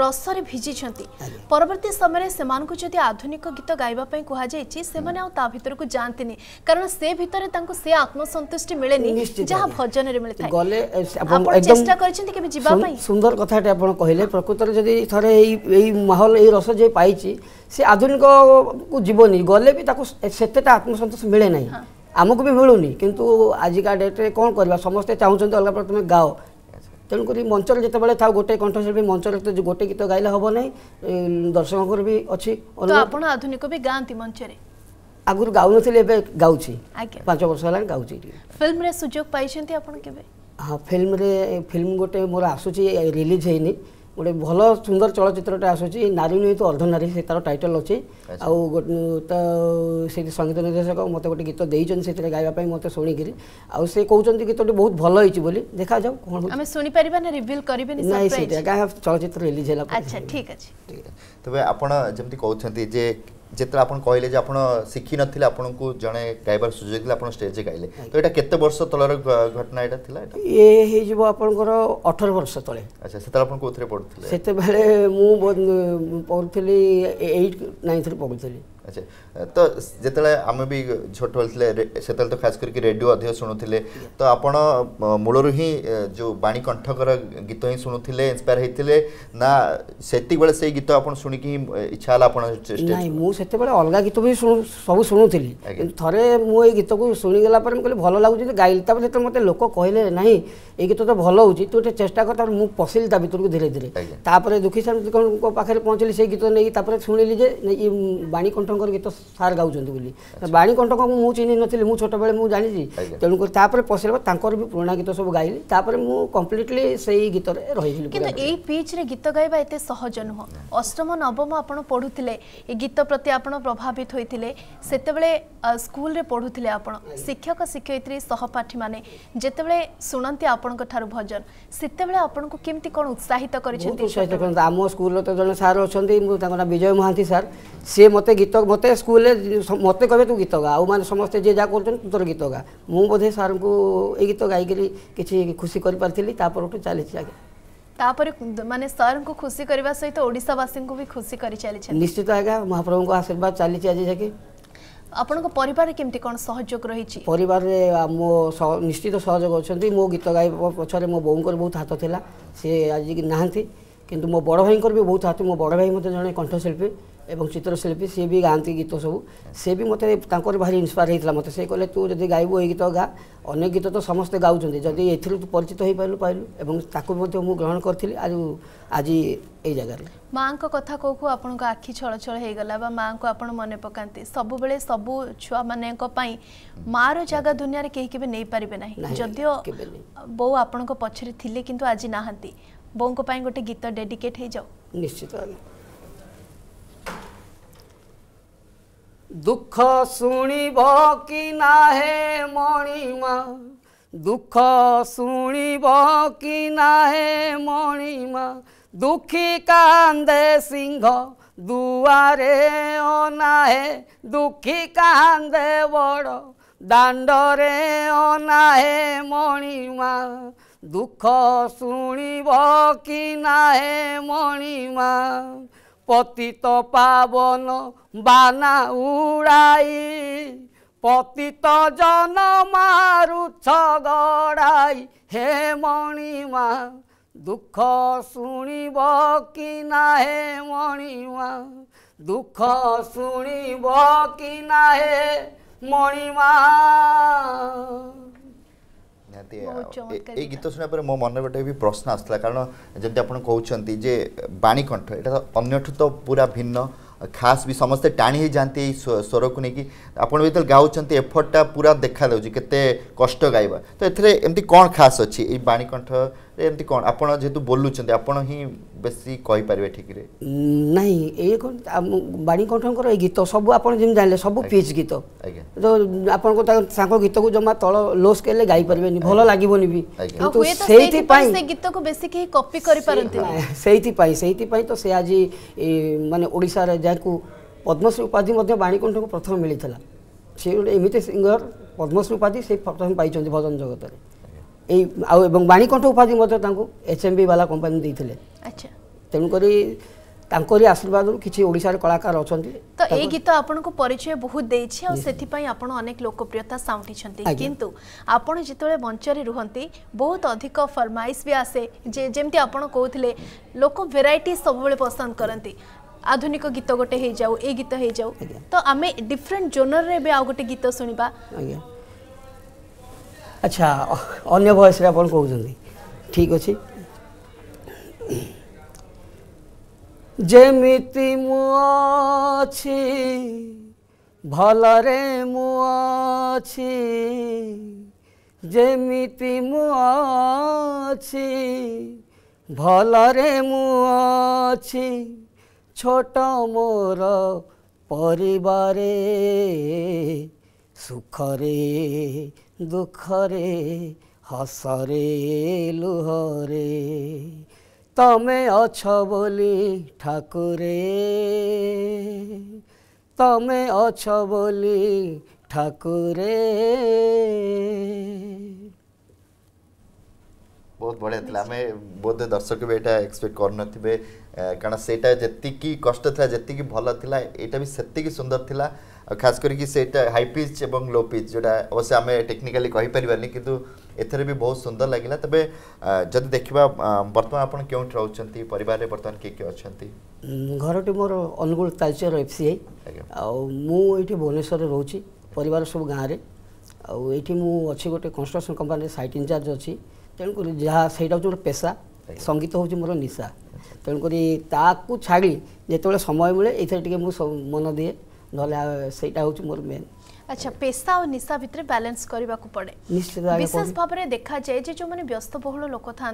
রসরে ভিজিছন্তি পরবর্তী সময়ে সেমানকু যদি আধুনিক গীত গাইবা পাই কুহযাইছি সেমানে আও তা ভিতরকু জানতিনি কারণ সে ভিতরে তাঙ্কু সে আত্মসন্তুষ্টি মিলেনি যাহা ভজনরে মিলে থাকে গলে আপন চেষ্টা করেছেন কেবে জিবা পাই সুন্দর কথাটি আপন কহিলে প্রকৃতরে যদি থরে এই এই মাহল এই রস যে পাইছি সে আধুনিক কু জীবনি গলে বি তাকু সেতেটা আত্মসন্তোষ মিলে নাই ଆମକୁ ବି ମିଳୁନି କିନ୍ତୁ ଆଜିକା ଡେଟ୍ରେ କ'ଣ କରିବା ସମସ୍ତେ ଚାହୁଁଛନ୍ତି ଅଲଗା ପ୍ରକାର ତୁମେ ଗାଅ ତେଣୁକରି ମଞ୍ଚରେ ଯେତେବେଳେ ଥାଉ ଗୋଟେ କଣ୍ଠଶିଳ୍ପୀ ମଞ୍ଚରେ ତ ଗୋଟେ ଗୀତ ଗାଇଲେ ହେବ ନାହିଁ ଦର୍ଶକଙ୍କର ବି ଅଛି ଆପଣ ଆଧୁନିକ ବି ଗାଆନ୍ତି ମଞ୍ଚରେ ଆଗରୁ ଗାଉନଥିଲି ଏବେ ଗାଉଛି ପାଞ୍ଚ ବର୍ଷ ହେଲାଣି ଗାଉଛି ଫିଲ୍ମରେ ସୁଯୋଗ ପାଇଛନ୍ତି ଆପଣ କେବେ ହଁ ଫିଲ୍ମରେ ଫିଲ୍ମ ଗୋଟେ ମୋର ଆସୁଛି ରିଲିଜ୍ ହେଇନି ଗୋଟେ ଭଲ ସୁନ୍ଦର ଚଳଚ୍ଚିତ୍ରଟା ଆସୁଛି ନାରୀ ନୁହେଁ ତ ଅର୍ଦ୍ଧନାରୀ ସେ ତାର ଟାଇଟଲ୍ ଅଛି ଆଉ ତା ସେଇଠି ସଙ୍ଗୀତ ନିର୍ଦ୍ଦେଶକ ମୋତେ ଗୋଟେ ଗୀତ ଦେଇଛନ୍ତି ସେଥିରେ ଗାଇବା ପାଇଁ ମୋତେ ଶୁଣିକିରି ଆଉ ସେ କହୁଛନ୍ତି ଗୀତଟି ବହୁତ ଭଲ ହେଇଛି ବୋଲି ଦେଖାଯାଉ କ'ଣ ଆମେ ଶୁଣିପାରିବା ନା ରିଭିଲ୍ କରିବେନି ନାଇଁ ସେଇଟା କାହା ଚଳଚ୍ଚିତ୍ର ରିଲିଜ୍ ହେଲା ଆଚ୍ଛା ଠିକ୍ ଅଛି ତେବେ ଆପଣ ଯେମିତି କହୁଛନ୍ତି ଯେ যেতବେଳେ ଆପଣ କହିଲେ ଯେ ଆପଣ ଶିଖିନଥିଲେ ଆପଣଙ୍କୁ ଜଣେ ଗାଇବାର ସୁଯୋଗ ଦେଲେ ଆପଣ ଷ୍ଟେଜ୍ରେ ଗାଇଲେ ତ ଏଇଟା କେତେ ବର୍ଷ ତଳର ଘଟଣା ଏଇଟା ଥିଲା ଏ ହେଇଯିବ ଆପଣଙ୍କର ଅଠର ବର୍ଷ ତଳେ ଆଚ୍ଛା ସେତେବେଳେ ଆପଣ କେଉଁଥିରେ ପଢ଼ୁଥିଲେ ସେତେବେଳେ ମୁଁ ପଢ଼ୁଥିଲି ଏଇଟ୍ ନାଇନ୍ଥରେ ପଢ଼ୁଥିଲି ଆଚ୍ଛା ତ ଯେତେବେଳେ ଆମେ ବି ଛୋଟ ଥିଲେ ସେତେବେଳେ ତ ଖାସ୍ କରିକି ରେଡ଼ିଓ ଅଧିକ ଶୁଣୁଥିଲେ ତ ଆପଣ ମୂଳରୁ ହିଁ ଯେଉଁ ବାଣୀ କଣ୍ଠକର ଗୀତ ହିଁ ଶୁଣୁଥିଲେ ଇନ୍ସପାୟାର ହେଇଥିଲେ ନା ସେତିକିବେଳେ ସେଇ ଗୀତ ଆପଣ ଶୁଣିକି ହିଁ ଇଚ୍ଛା ହେଲା ଆପଣ ନାଇଁ ମୁଁ ସେତେବେଳେ ଅଲଗା ଗୀତ ବି ସବୁ ଶୁଣୁଥିଲି କିନ୍ତୁ ଥରେ ମୁଁ ଏଇ ଗୀତକୁ ଶୁଣିଗଲା ପରେ ମୁଁ କହିଲି ଭଲ ଲାଗୁଛି ଗାଇଲି ତାପରେ ଯେତେବେଳେ ମୋତେ ଲୋକ କହିଲେ ନାହିଁ ଏଇ ଗୀତ ତ ଭଲ ହେଉଛି ତୁ ଟିକେ ଚେଷ୍ଟା କର ତାପରେ ମୁଁ ପଶିଲି ତା ଭିତରକୁ ଧୀରେ ଧୀରେ ତାପରେ ଦୁଃଖୀ ସାର୍ଙ୍କ ପାଖରେ ପହଞ୍ଚିଲି ସେଇ ଗୀତ ନେଇକି ତାପରେ ଶୁଣିଲି ଯେ ବାଣୀ କଣ୍ଠ କଣ୍ଟଙ୍କର ଗୀତ ସାର୍ ଗାଉଛନ୍ତି ବୋଲି ବାଣୀ କଣ୍ଟକଙ୍କୁ ମୁଁ ଚିହ୍ନି ନଥିଲି ମୁଁ ଛୋଟବେଳେ ମୁଁ ଜାଣିଛି ତେଣୁକରି ତାପରେ ପଶିଲା ତାଙ୍କର ବି ପୁରୁଣା ଗୀତ ସବୁ ଗାଇଲି ତାପରେ ମୁଁ କମ୍ପ୍ଲିଟଲି ସେଇ ଗୀତରେ ରହିଥିଲି କିନ୍ତୁ ଏଇ ପିଚ୍ରେ ଗୀତ ଗାଇବା ଏତେ ସହଜ ନୁହଁ ଅଷ୍ଟମ ନବମ ଆପଣ ପଢ଼ୁଥିଲେ ଏ ଗୀତ ପ୍ରତି ଆପଣ ପ୍ରଭାବିତ ହୋଇଥିଲେ ସେତେବେଳେ ସ୍କୁଲରେ ପଢ଼ୁଥିଲେ ଆପଣ ଶିକ୍ଷକ ଶିକ୍ଷୟିତ୍ରୀ ସହପାଠୀମାନେ ଯେତେବେଳେ ଶୁଣନ୍ତି ଆପଣଙ୍କ ଠାରୁ ଭଜନ ସେତେବେଳେ ଆପଣଙ୍କୁ କେମିତି କ'ଣ ଉତ୍ସାହିତ କରିଛନ୍ତି ଆମ ସ୍କୁଲର ତ ଜଣେ ସାର୍ ଅଛନ୍ତି ମୁଁ ତାଙ୍କ ନାଁ ବିଜୟ ମହାନ୍ତି ସାର୍ ସିଏ ମୋତେ ଗୀତ ମୋତେ ସ୍କୁଲରେ ମୋତେ କହିବେ ତୁ ଗୀତ ଗା ଆଉ ମାନେ ସମସ୍ତେ ଯିଏ ଯାହା କରୁଛନ୍ତି ତୁ ତୋର ଗୀତ ଗା ମୁଁ ବୋଧେ ସାର୍ଙ୍କୁ ଏଇ ଗୀତ ଗାଇକରି କିଛି ଖୁସି କରିପାରିଥିଲି ତାପରଠୁ ଚାଲିଛି ଆଜ୍ଞା ତାପରେ ମାନେ ସାର୍ଙ୍କୁ ଖୁସି କରିବା ସହିତ ଓଡ଼ିଶାବାସୀଙ୍କୁ ବି ଖୁସି କରି ଚାଲିଛି ନିଶ୍ଚିତ ଆଜ୍ଞା ମହାପ୍ରଭୁଙ୍କ ଆଶୀର୍ବାଦ ଚାଲିଛି ଆଜି ଯାକେ ଆପଣଙ୍କ ପରିବାର କେମିତି କ'ଣ ସହଯୋଗ ରହିଛି ପରିବାରରେ ମୋ ନିଶ୍ଚିତ ସହଯୋଗ ଅଛନ୍ତି ମୋ ଗୀତ ଗାଇବା ପଛରେ ମୋ ବୋଉଙ୍କର ବହୁତ ହାତ ଥିଲା ସେ ଆଜି ନାହାନ୍ତି କିନ୍ତୁ ମୋ ବଡ଼ ଭାଇଙ୍କର ବି ବହୁତ ହାତ ମୋ ବଡ଼ ଭାଇ ମଧ୍ୟ ଜଣେ କଣ୍ଠଶିଳ୍ପୀ एवं चित्रशिल्पी सी भी गाँती गीत सब सी भी मत भारी इनस्पायर होता मतलब से कहे तू जदि गायब ये गीत गा अनेक गीत तो समस्ते गाँव जदि ए परिचित हो पारू पारू मुझे ग्रहण करी आज आज ये जगह माँ का कथ कौ कौ आपण आखि छल छल हो माँ को आपड़ मन पका सब सब छुआ मान माँ रग दुनिया कहीं के नहीं पारे ना जदि बो आप पचर कि आज नहाँ बो गोटे गीत डेडिकेट हो जाओ निश्चित ଦୁଃଖ ଶୁଣିବ କି ନାହେ ମଣିମା ଦୁଃଖ ଶୁଣିବ କି ନାହେ ମଣିମା ଦୁଃଖୀ କାନ୍ଦେ ସିଂହ ଦୁଆରେ ଅନାହେ ଦୁଃଖୀ କାନ୍ଦେ ବଡ଼ ଦାଣ୍ଡରେ ଅନାହେ ମଣିମା ଦୁଃଖ ଶୁଣିବ କି ନାହେ ମଣିମା পতিত পাবন বানা উড়াই পতিত জন মারুছ গড়াই হে মণিমা দুঃখ শুণিব কি না হে মণিমা দুঃখ শুণিব কি না হে মণিমা ନିହାତି ଏଇ ଗୀତ ଶୁଣିବା ପରେ ମୋ ମନରେ ଗୋଟେ ବି ପ୍ରଶ୍ନ ଆସୁଥିଲା କାରଣ ଯେମିତି ଆପଣ କହୁଛନ୍ତି ଯେ ବାଣୀକଣ୍ଠ ଏଇଟା ତ ଅନ୍ୟଠୁ ତ ପୁରା ଭିନ୍ନ ଖାସ ବି ସମସ୍ତେ ଟାଣି ହେଇଯାନ୍ତି ଏଇ ସ୍ୱରକୁ ନେଇକି ଆପଣ ଯେତେବେଳେ ଗାଉଛନ୍ତି ଏଫର୍ଟଟା ପୁରା ଦେଖାଯାଉଛି କେତେ କଷ୍ଟ ଗାଇବା ତ ଏଥିରେ ଏମିତି କ'ଣ ଖାସ୍ ଅଛି ଏଇ ବାଣୀକଣ୍ଠରେ ଏମିତି କ'ଣ ଆପଣ ଯେହେତୁ ବୋଲୁଛନ୍ତି ଆପଣ ହିଁ ବେଶୀ କହିପାରିବେ ଠିକରେ ନାଇଁ ଏଇ କ'ଣ ବାଣୀ କଣ୍ଠଙ୍କର ଏଇ ଗୀତ ସବୁ ଆପଣ ଯେମିତି ଜାଣିଲେ ସବୁ ପିଚ୍ ଗୀତ ଆପଣଙ୍କ ତାଙ୍କ ଗୀତକୁ ଜମା ତଳ ଲୋ ସ୍କେଲରେ ଗାଇପାରିବେନି ଭଲ ଲାଗିବନି ବି କିନ୍ତୁ ସେଇଥିପାଇଁ ଗୀତକୁ ବେଶୀ କେହି କପି କରିପାରନ୍ତି ସେଇଥିପାଇଁ ସେଇଥିପାଇଁ ତ ସେ ଆଜି ମାନେ ଓଡ଼ିଶାରେ ଯାହାକୁ ପଦ୍ମଶ୍ରୀ ଉପାଧି ମଧ୍ୟ ବାଣୀକଣ୍ଠଙ୍କୁ ପ୍ରଥମ ମିଳିଥିଲା ସେ ଗୋଟେ ଏମିତି ସିଙ୍ଗର ପଦ୍ମଶ୍ରୀ ଉପାଧି ସେ ପ୍ରଥମ ପାଇଛନ୍ତି ଭଜନ ଜଗତରେ এই ଆଉ ଏବଂ ବାଣୀକଣ୍ଠ ଉପାଧି ମଧ୍ୟ ତାଙ୍କୁ ଏଚ୍ ଏମ୍ ବି ବାଲା କମ୍ପାନୀ ଦେଇଥିଲେ ଆଚ୍ଛା ତେଣୁକରି ତାଙ୍କରି ଆଶୀର୍ବାଦରୁ କିଛି ଓଡ଼ିଶାରେ କଳାକାର ଅଛନ୍ତି ତ ଏଇ ଗୀତ ଆପଣଙ୍କୁ ପରିଚୟ ବହୁତ ଦେଇଛି ଆଉ ସେଥିପାଇଁ ଆପଣ ଅନେକ ଲୋକପ୍ରିୟତା ସାଉଁଟିଛନ୍ତି କିନ୍ତୁ ଆପଣ ଯେତେବେଳେ ମଞ୍ଚରେ ରୁହନ୍ତି ବହୁତ ଅଧିକ ଫର୍ମାଇସ୍ ବି ଆସେ ଯେ ଯେମିତି ଆପଣ କହୁଥିଲେ ଲୋକ ଭେରାଇଟି ସବୁବେଳେ ପସନ୍ଦ କରନ୍ତି ଆଧୁନିକ ଗୀତ ଗୋଟେ ହେଇଯାଉ ଏଇ ଗୀତ ହେଇଯାଉ ତ ଆମେ ଡିଫରେଣ୍ଟ ଜୋନରରେ ଏବେ ଆଉ ଗୋଟେ ଗୀତ ଶୁଣିବା আচ্ছা অন্য ভয়েসরে আপন কৌছেন ঠিক আছে যেমিতি মু আছি ভালরে মু আছি যেমিতি মু আছি ভালরে মু আছি ছোট মোর পরিবারে সুখরে দুঃখরে হসরে লুহরে ତମେ ଅଛ ବୋଲି ଠାକୁରେ ତମେ ଅଛ ବୋଲି ଠାକୁରେ ବହୁତ ବଢ଼ିଆ ଥିଲା ଆମେ ବୋଧେ ଦର୍ଶକ ବି ଏଇଟା ଏକ୍ସପେକ୍ଟ କରିନଥିବେ କାରଣ ସେଇଟା ଯେତିକି କଷ୍ଟ ଥିଲା ଯେତିକି ଭଲ ଥିଲା ଏଇଟା ବି ସେତିକି ସୁନ୍ଦର ଥିଲା ଖାସ୍ କରିକି ସେଇଟା ହାଇ ପିଚ୍ ଏବଂ ଲୋ ପିଚ୍ ଯେଉଁଟା ଅବଶ୍ୟ ଆମେ ଟେକ୍ନିକାଲି କହିପାରିବାନି କିନ୍ତୁ ଏଥିରେ ବି ବହୁତ ସୁନ୍ଦର ଲାଗିଲା ତେବେ ଯଦି ଦେଖିବା ବର୍ତ୍ତମାନ ଆପଣ କେଉଁଠି ରହୁଛନ୍ତି ପରିବାରରେ ବର୍ତ୍ତମାନ କିଏ କିଏ ଅଛନ୍ତି ଘରଟି ମୋର ଅନୁଗୁଳ ତାଲଚେର ଏଫ୍ ସି ଆଇ ଆଉ ମୁଁ ଏଇଠି ଭୁବନେଶ୍ୱରରେ ରହୁଛି ପରିବାର ସବୁ ଗାଁରେ ଆଉ ଏଇଠି ମୁଁ ଅଛି ଗୋଟେ କନଷ୍ଟ୍ରକ୍ସନ୍ କମ୍ପାନୀରେ ସାଇଟ୍ ଇନଚାର୍ଜ ଅଛି ତେଣୁକରି ଯାହା ସେଇଟା ହେଉଛି ଗୋଟେ ପେଶା ସଙ୍ଗୀତ ହେଉଛି ମୋର ନିଶା ତେଣୁକରି ତାକୁ ଛାଡ଼ି ଯେତେବେଳେ ସମୟ ମିଳେ ଏଇଥିରେ ଟିକେ ମୁଁ ମନ ଦିଏ No la say daaw अच्छा पेशा और निशा भितर बैलेंस करबा को पड़े विशेष भाव में देखा जाए जे जो मैंने व्यस्त बहुल लोक था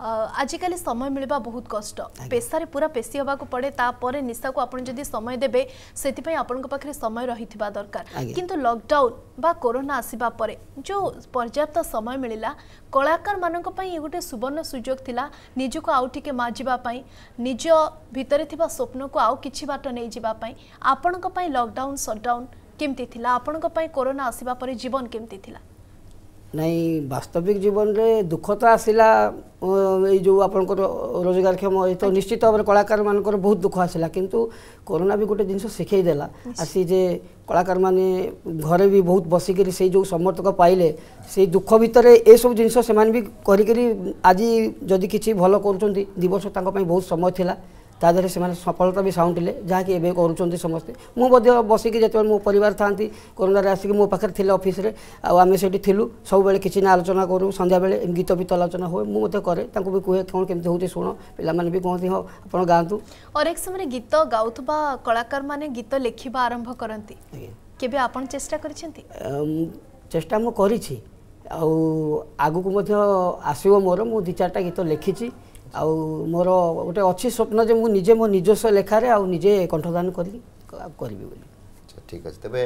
आज कल समय मिलवा बहुत कष्ट पेशार पूरा पेशी होबा पड़े ता निशा को आपन जदी समय देबे सेति पई समय रही दरकार कि लकडाउन कोरोना आसीबा जो पर्याप्त समय मिलला कलाकार मानन ये गोटे सुवर्ण सुजोग थिला निजो को आउ ठीके माजीबा पई निजो स्वप्न को आउ किछि बाट नहीं जीबा पई आपन को কেমতি থিলা আপনক পাই করোনা আসিবা পরে জীবন কেমতি থিলা নাই বাস্তবিক জীবনরে দুঃখ তো আসিলা এই যে আপনার রোজগারক্ষম এই তো নিশ্চিত ভাবে কলাকার মানুষ বহুত দুঃখ আসিলা কিন্তু করোনা বি গোটে জিনিস শিখাই দেলা আসি যে কলাকার মানে ঘরে বি বহুত বসিকি সেই যে সমর্থক পাইলে সেই দুঃখ ভিতরে এসব জিনিস সে করি আজি যদি কিছু ভালো করছেন দিবস তাঁর বহুত সময় লা ତା ଦେହରେ ସେମାନେ ସଫଳତା ବି ସାଉଁଟିଲେ ଯାହାକି ଏବେ କରୁଛନ୍ତି ସମସ୍ତେ ମୁଁ ମଧ୍ୟ ବସିକି ଯେତେବେଳେ ମୋ ପରିବାର ଥାଆନ୍ତି କରୋନାରେ ଆସିକି ମୋ ପାଖରେ ଥିଲେ ଅଫିସରେ ଆଉ ଆମେ ସେଠି ଥିଲୁ ସବୁବେଳେ କିଛି ନା ଆଲୋଚନା କରୁ ସନ୍ଧ୍ୟାବେଳେ ଗୀତ ଫିତ ଆଲୋଚନା ହୁଏ ମୁଁ ମଧ୍ୟ କରେ ତାଙ୍କୁ ବି କୁହେ କ'ଣ କେମିତି ହେଉଛି ଶୁଣ ପିଲାମାନେ ବି କୁହନ୍ତି ହଁ ଆପଣ ଗାଆନ୍ତୁ ଅନେକ ସମୟରେ ଗୀତ ଗାଉଥିବା କଳାକାରମାନେ ଗୀତ ଲେଖିବା ଆରମ୍ଭ କରନ୍ତି କେବେ ଆପଣ ଚେଷ୍ଟା କରିଛନ୍ତି ଚେଷ୍ଟା ମୁଁ କରିଛି ଆଉ ଆଗକୁ ମଧ୍ୟ ଆସିବ ମୋର ମୁଁ ଦୁଇ ଚାରିଟା ଗୀତ ଲେଖିଛି ଆଉ ମୋର ଗୋଟେ ଅଛି ସ୍ୱପ୍ନ ଯେ ମୁଁ ନିଜେ ମୋ ନିଜସ୍ୱ ଲେଖାରେ ଆଉ ନିଜେ କଣ୍ଠଦାନ କରି କରିବି ବୋଲି ଠିକ୍ ଅଛି ତେବେ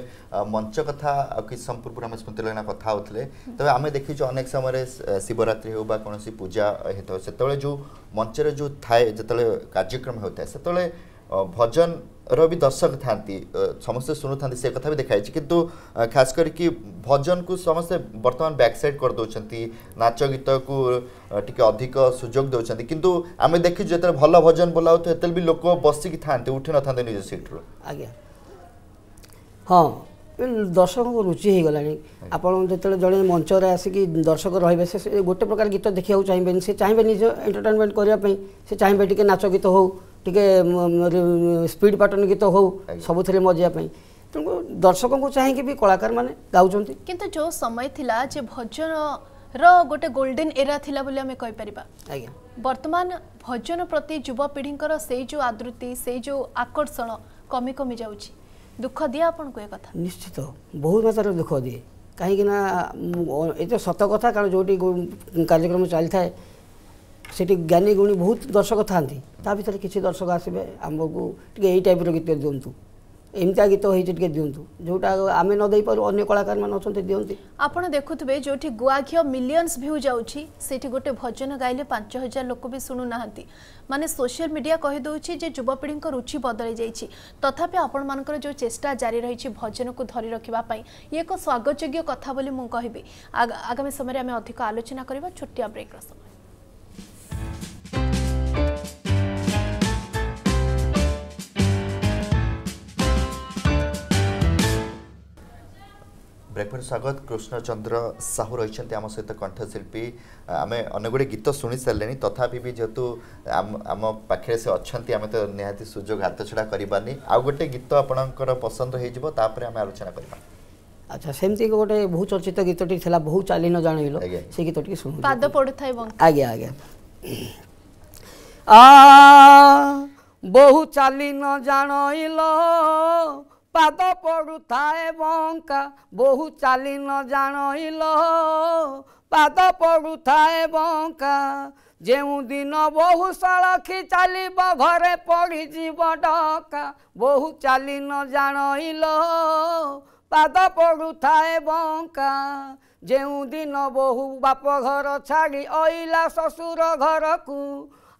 ମଞ୍ଚ କଥା ଆଉ କିଛି ସମ୍ପୂର୍ବରୁ ଆମେ ସ୍ମୃତି ଲଗ୍ନା କଥା ହେଉଥିଲେ ତେବେ ଆମେ ଦେଖିଛୁ ଅନେକ ସମୟରେ ଶିବରାତ୍ରି ହେଉ ବା କୌଣସି ପୂଜା ହେଇଥାଉ ସେତେବେଳେ ଯେଉଁ ମଞ୍ଚରେ ଯେଉଁ ଥାଏ ଯେତେବେଳେ କାର୍ଯ୍ୟକ୍ରମ ହେଉଥାଏ ସେତେବେଳେ ଭଜନର ବି ଦର୍ଶକ ଥାନ୍ତି ସମସ୍ତେ ଶୁଣୁଥାନ୍ତି ସେ କଥା ବି ଦେଖାଯାଇଛି କିନ୍ତୁ ଖାସ କରିକି ଭଜନକୁ ସମସ୍ତେ ବର୍ତ୍ତମାନ ବ୍ୟାକ୍ସାଇଡ଼୍ କରିଦେଉଛନ୍ତି ନାଚ ଗୀତକୁ ଟିକେ ଅଧିକ ସୁଯୋଗ ଦେଉଛନ୍ତି କିନ୍ତୁ ଆମେ ଦେଖିଛୁ ଯେତେବେଳେ ଭଲ ଭଜନ ବୋଲାଉଥିବ ସେତେବେଳେ ବି ଲୋକ ବସିକି ଥାନ୍ତି ଉଠିନଥାନ୍ତି ନିଜ ସିଟ୍ରୁ ଆଜ୍ଞା ହଁ ଦର୍ଶକଙ୍କ ରୁଚି ହେଇଗଲାଣି ଆପଣ ଯେତେବେଳେ ଜଣେ ମଞ୍ଚରେ ଆସିକି ଦର୍ଶକ ରହିବେ ସେ ଗୋଟେ ପ୍ରକାର ଗୀତ ଦେଖିବାକୁ ଚାହିଁବେନି ସେ ଚାହିଁବେ ନିଜ ଏଣ୍ଟରଟେନମେଣ୍ଟ କରିବା ପାଇଁ ସେ ଚାହିଁବେ ଟିକେ ନାଚ ଗୀତ ହେଉ ଟିକେ ସ୍ପିଡ୍ ପାଟନ ଗୀତ ହଉ ସବୁଥିରେ ମଜିବା ତେଣୁ ଦର୍ଶକଙ୍କୁ ଚାହିଁକି ବି କଳାକାରମାନେ ଗାଉଛନ୍ତି କିନ୍ତୁ ଯେଉଁ ସମୟ ଥିଲା ଯେ ଭଜନର ଗୋଟେ ଗୋଲ୍ଡେନ୍ ଏରା ଥିଲା ବୋଲି ଆମେ କହିପାରିବା ଆଜ୍ଞା ବର୍ତ୍ତମାନ ଭଜନ ପ୍ରତି ଯୁବପିଢ଼ିଙ୍କର ସେଇ ଯେଉଁ ଆଦୃତି ସେଇ ଯେଉଁ ଆକର୍ଷଣ କମି କମି ଯାଉଛି ଦୁଃଖ ଦିଏ ଆପଣଙ୍କୁ ଏ କଥା ନିଶ୍ଚିତ ବହୁତ ମାତ୍ରାରେ ଦୁଃଖ ଦିଏ କାହିଁକିନା ଏ ତ ସତ କଥା କାରଣ ଯେଉଁଠି କାର୍ଯ୍ୟକ୍ରମ ଚାଲିଥାଏ ସେଠି ଜ୍ଞାନୀ ଗୁଣୀ ବହୁତ ଦର୍ଶକ ଥାନ୍ତି ତା ଭିତରେ କିଛି ଦର୍ଶକ ଆସିବେ ଆମକୁ ଟିକେ ଏଇ ଟାଇପ୍ର ଗୀତ ଦିଅନ୍ତୁ ଏମିତିଆ ଗୀତ ହେଇଛି ଟିକେ ଦିଅନ୍ତୁ ଯେଉଁଟା ଆମେ ନ ଦେଇପାରୁ ଅନ୍ୟ କଳାକାରମାନେ ଅଛନ୍ତି ଦିଅନ୍ତି ଆପଣ ଦେଖୁଥିବେ ଯେଉଁଠି ଗୁଆ ଘିଅ ମିଲିୟନ୍ସ ଭ୍ୟୁ ଯାଉଛି ସେଇଠି ଗୋଟେ ଭଜନ ଗାଇଲେ ପାଞ୍ଚ ହଜାର ଲୋକ ବି ଶୁଣୁନାହାନ୍ତି ମାନେ ସୋସିଆଲ ମିଡ଼ିଆ କହିଦେଉଛି ଯେ ଯୁବପିଢ଼ିଙ୍କ ରୁଚି ବଦଳି ଯାଇଛି ତଥାପି ଆପଣମାନଙ୍କର ଯେଉଁ ଚେଷ୍ଟା ଜାରି ରହିଛି ଭଜନକୁ ଧରି ରଖିବା ପାଇଁ ଇଏ ଏକ ସ୍ୱାଗତଯୋଗ୍ୟ କଥା ବୋଲି ମୁଁ କହିବି ଆଗାମୀ ସମୟରେ ଆମେ ଅଧିକ ଆଲୋଚନା କରିବା ଛୋଟିଆ ବ୍ରେକ୍ର ସମୟ ବ୍ରେକଫାଷ୍ଟ ସ୍ୱାଗତ କୃଷ୍ଣଚନ୍ଦ୍ର ସାହୁ ରହିଛନ୍ତି ଆମ ସହିତ କଣ୍ଠଶିଳ୍ପୀ ଆମେ ଅନେକ ଗୁଡ଼ିଏ ଗୀତ ଶୁଣି ସାରିଲେଣି ତଥାପି ବି ଯେହେତୁ ଆମ ପାଖରେ ସେ ଅଛନ୍ତି ଆମେ ତ ନିହାତି ସୁଯୋଗ ହାତ ଛଡ଼ା କରିବାନି ଆଉ ଗୋଟେ ଗୀତ ଆପଣଙ୍କର ପସନ୍ଦ ହେଇଯିବ ତାପରେ ଆମେ ଆଲୋଚନା କରିବା ଆଚ୍ଛା ସେମିତି ଗୋଟେ ବହୁ ଚର୍ଚ୍ଚିତ ଗୀତଟି ଥିଲା ବହୁ ଚାଲି ନ ଜାଣିଲ ସେ ଗୀତଟିକି ଶୁଣୁ ପାଦ ପଡ଼ୁଥାଏ ଆଜ୍ଞା ଆଜ୍ଞା ବହୁ ଚାଲି ନ ଜାଣଇଲ পাদ পড়ু থাকে বহু চালি নজাণইল পাদ পড়ু থাকে বঙ্কা দিন বহু সড়খি চালিব ঘৰে পড়িযিব ডকা বহু চালি নজাণইল পাদ পড়ু থাকে বঙ্কা দিন বহু বাপ ঘর ছাড়ি অইলা শ্বশুর ঘরক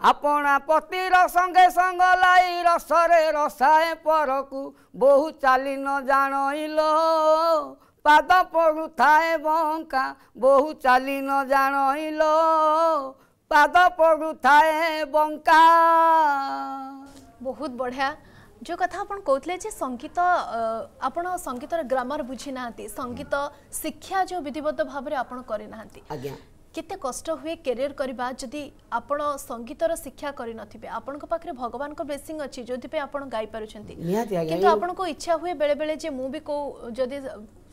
ଆପଣା ପତିର ସଙ୍ଗେ ସଙ୍ଗ ଲାଇ ରସରେ ରସାଏ ପରକୁ ବହୁ ଚାଲି ନ ଜାଣଇଲ ପାଦ ପଡ଼ୁଥାଏ ବଙ୍କା ବହୁ ଚାଲି ନ ଜାଣଇଲ ପାଦ ପଡ଼ୁଥାଏ ବଙ୍କା ବହୁତ ବଢ଼ିଆ ଯେଉଁ କଥା ଆପଣ କହୁଥିଲେ ଯେ ସଙ୍ଗୀତ ଆପଣ ସଙ୍ଗୀତର ଗ୍ରାମାର ବୁଝି ନାହାନ୍ତି ସଙ୍ଗୀତ ଶିକ୍ଷା ଯେଉଁ ବିଧିବଦ୍ଧ ଭାବରେ ଆପଣ କରିନାହାନ୍ତି ଆଜ୍ଞା কেতে কষ্ট হুয়ে কেরিয়ার করা যদি আপনার সঙ্গীতর শিক্ষা করে নথিবে আপনার পাখে ভগবান ব্লেসিং অছি যেপা আপনার গাই পারুছেন কিন্তু আপনার ইচ্ছা হুয়ে বেড়ে বেড়ে যে মু কো যদি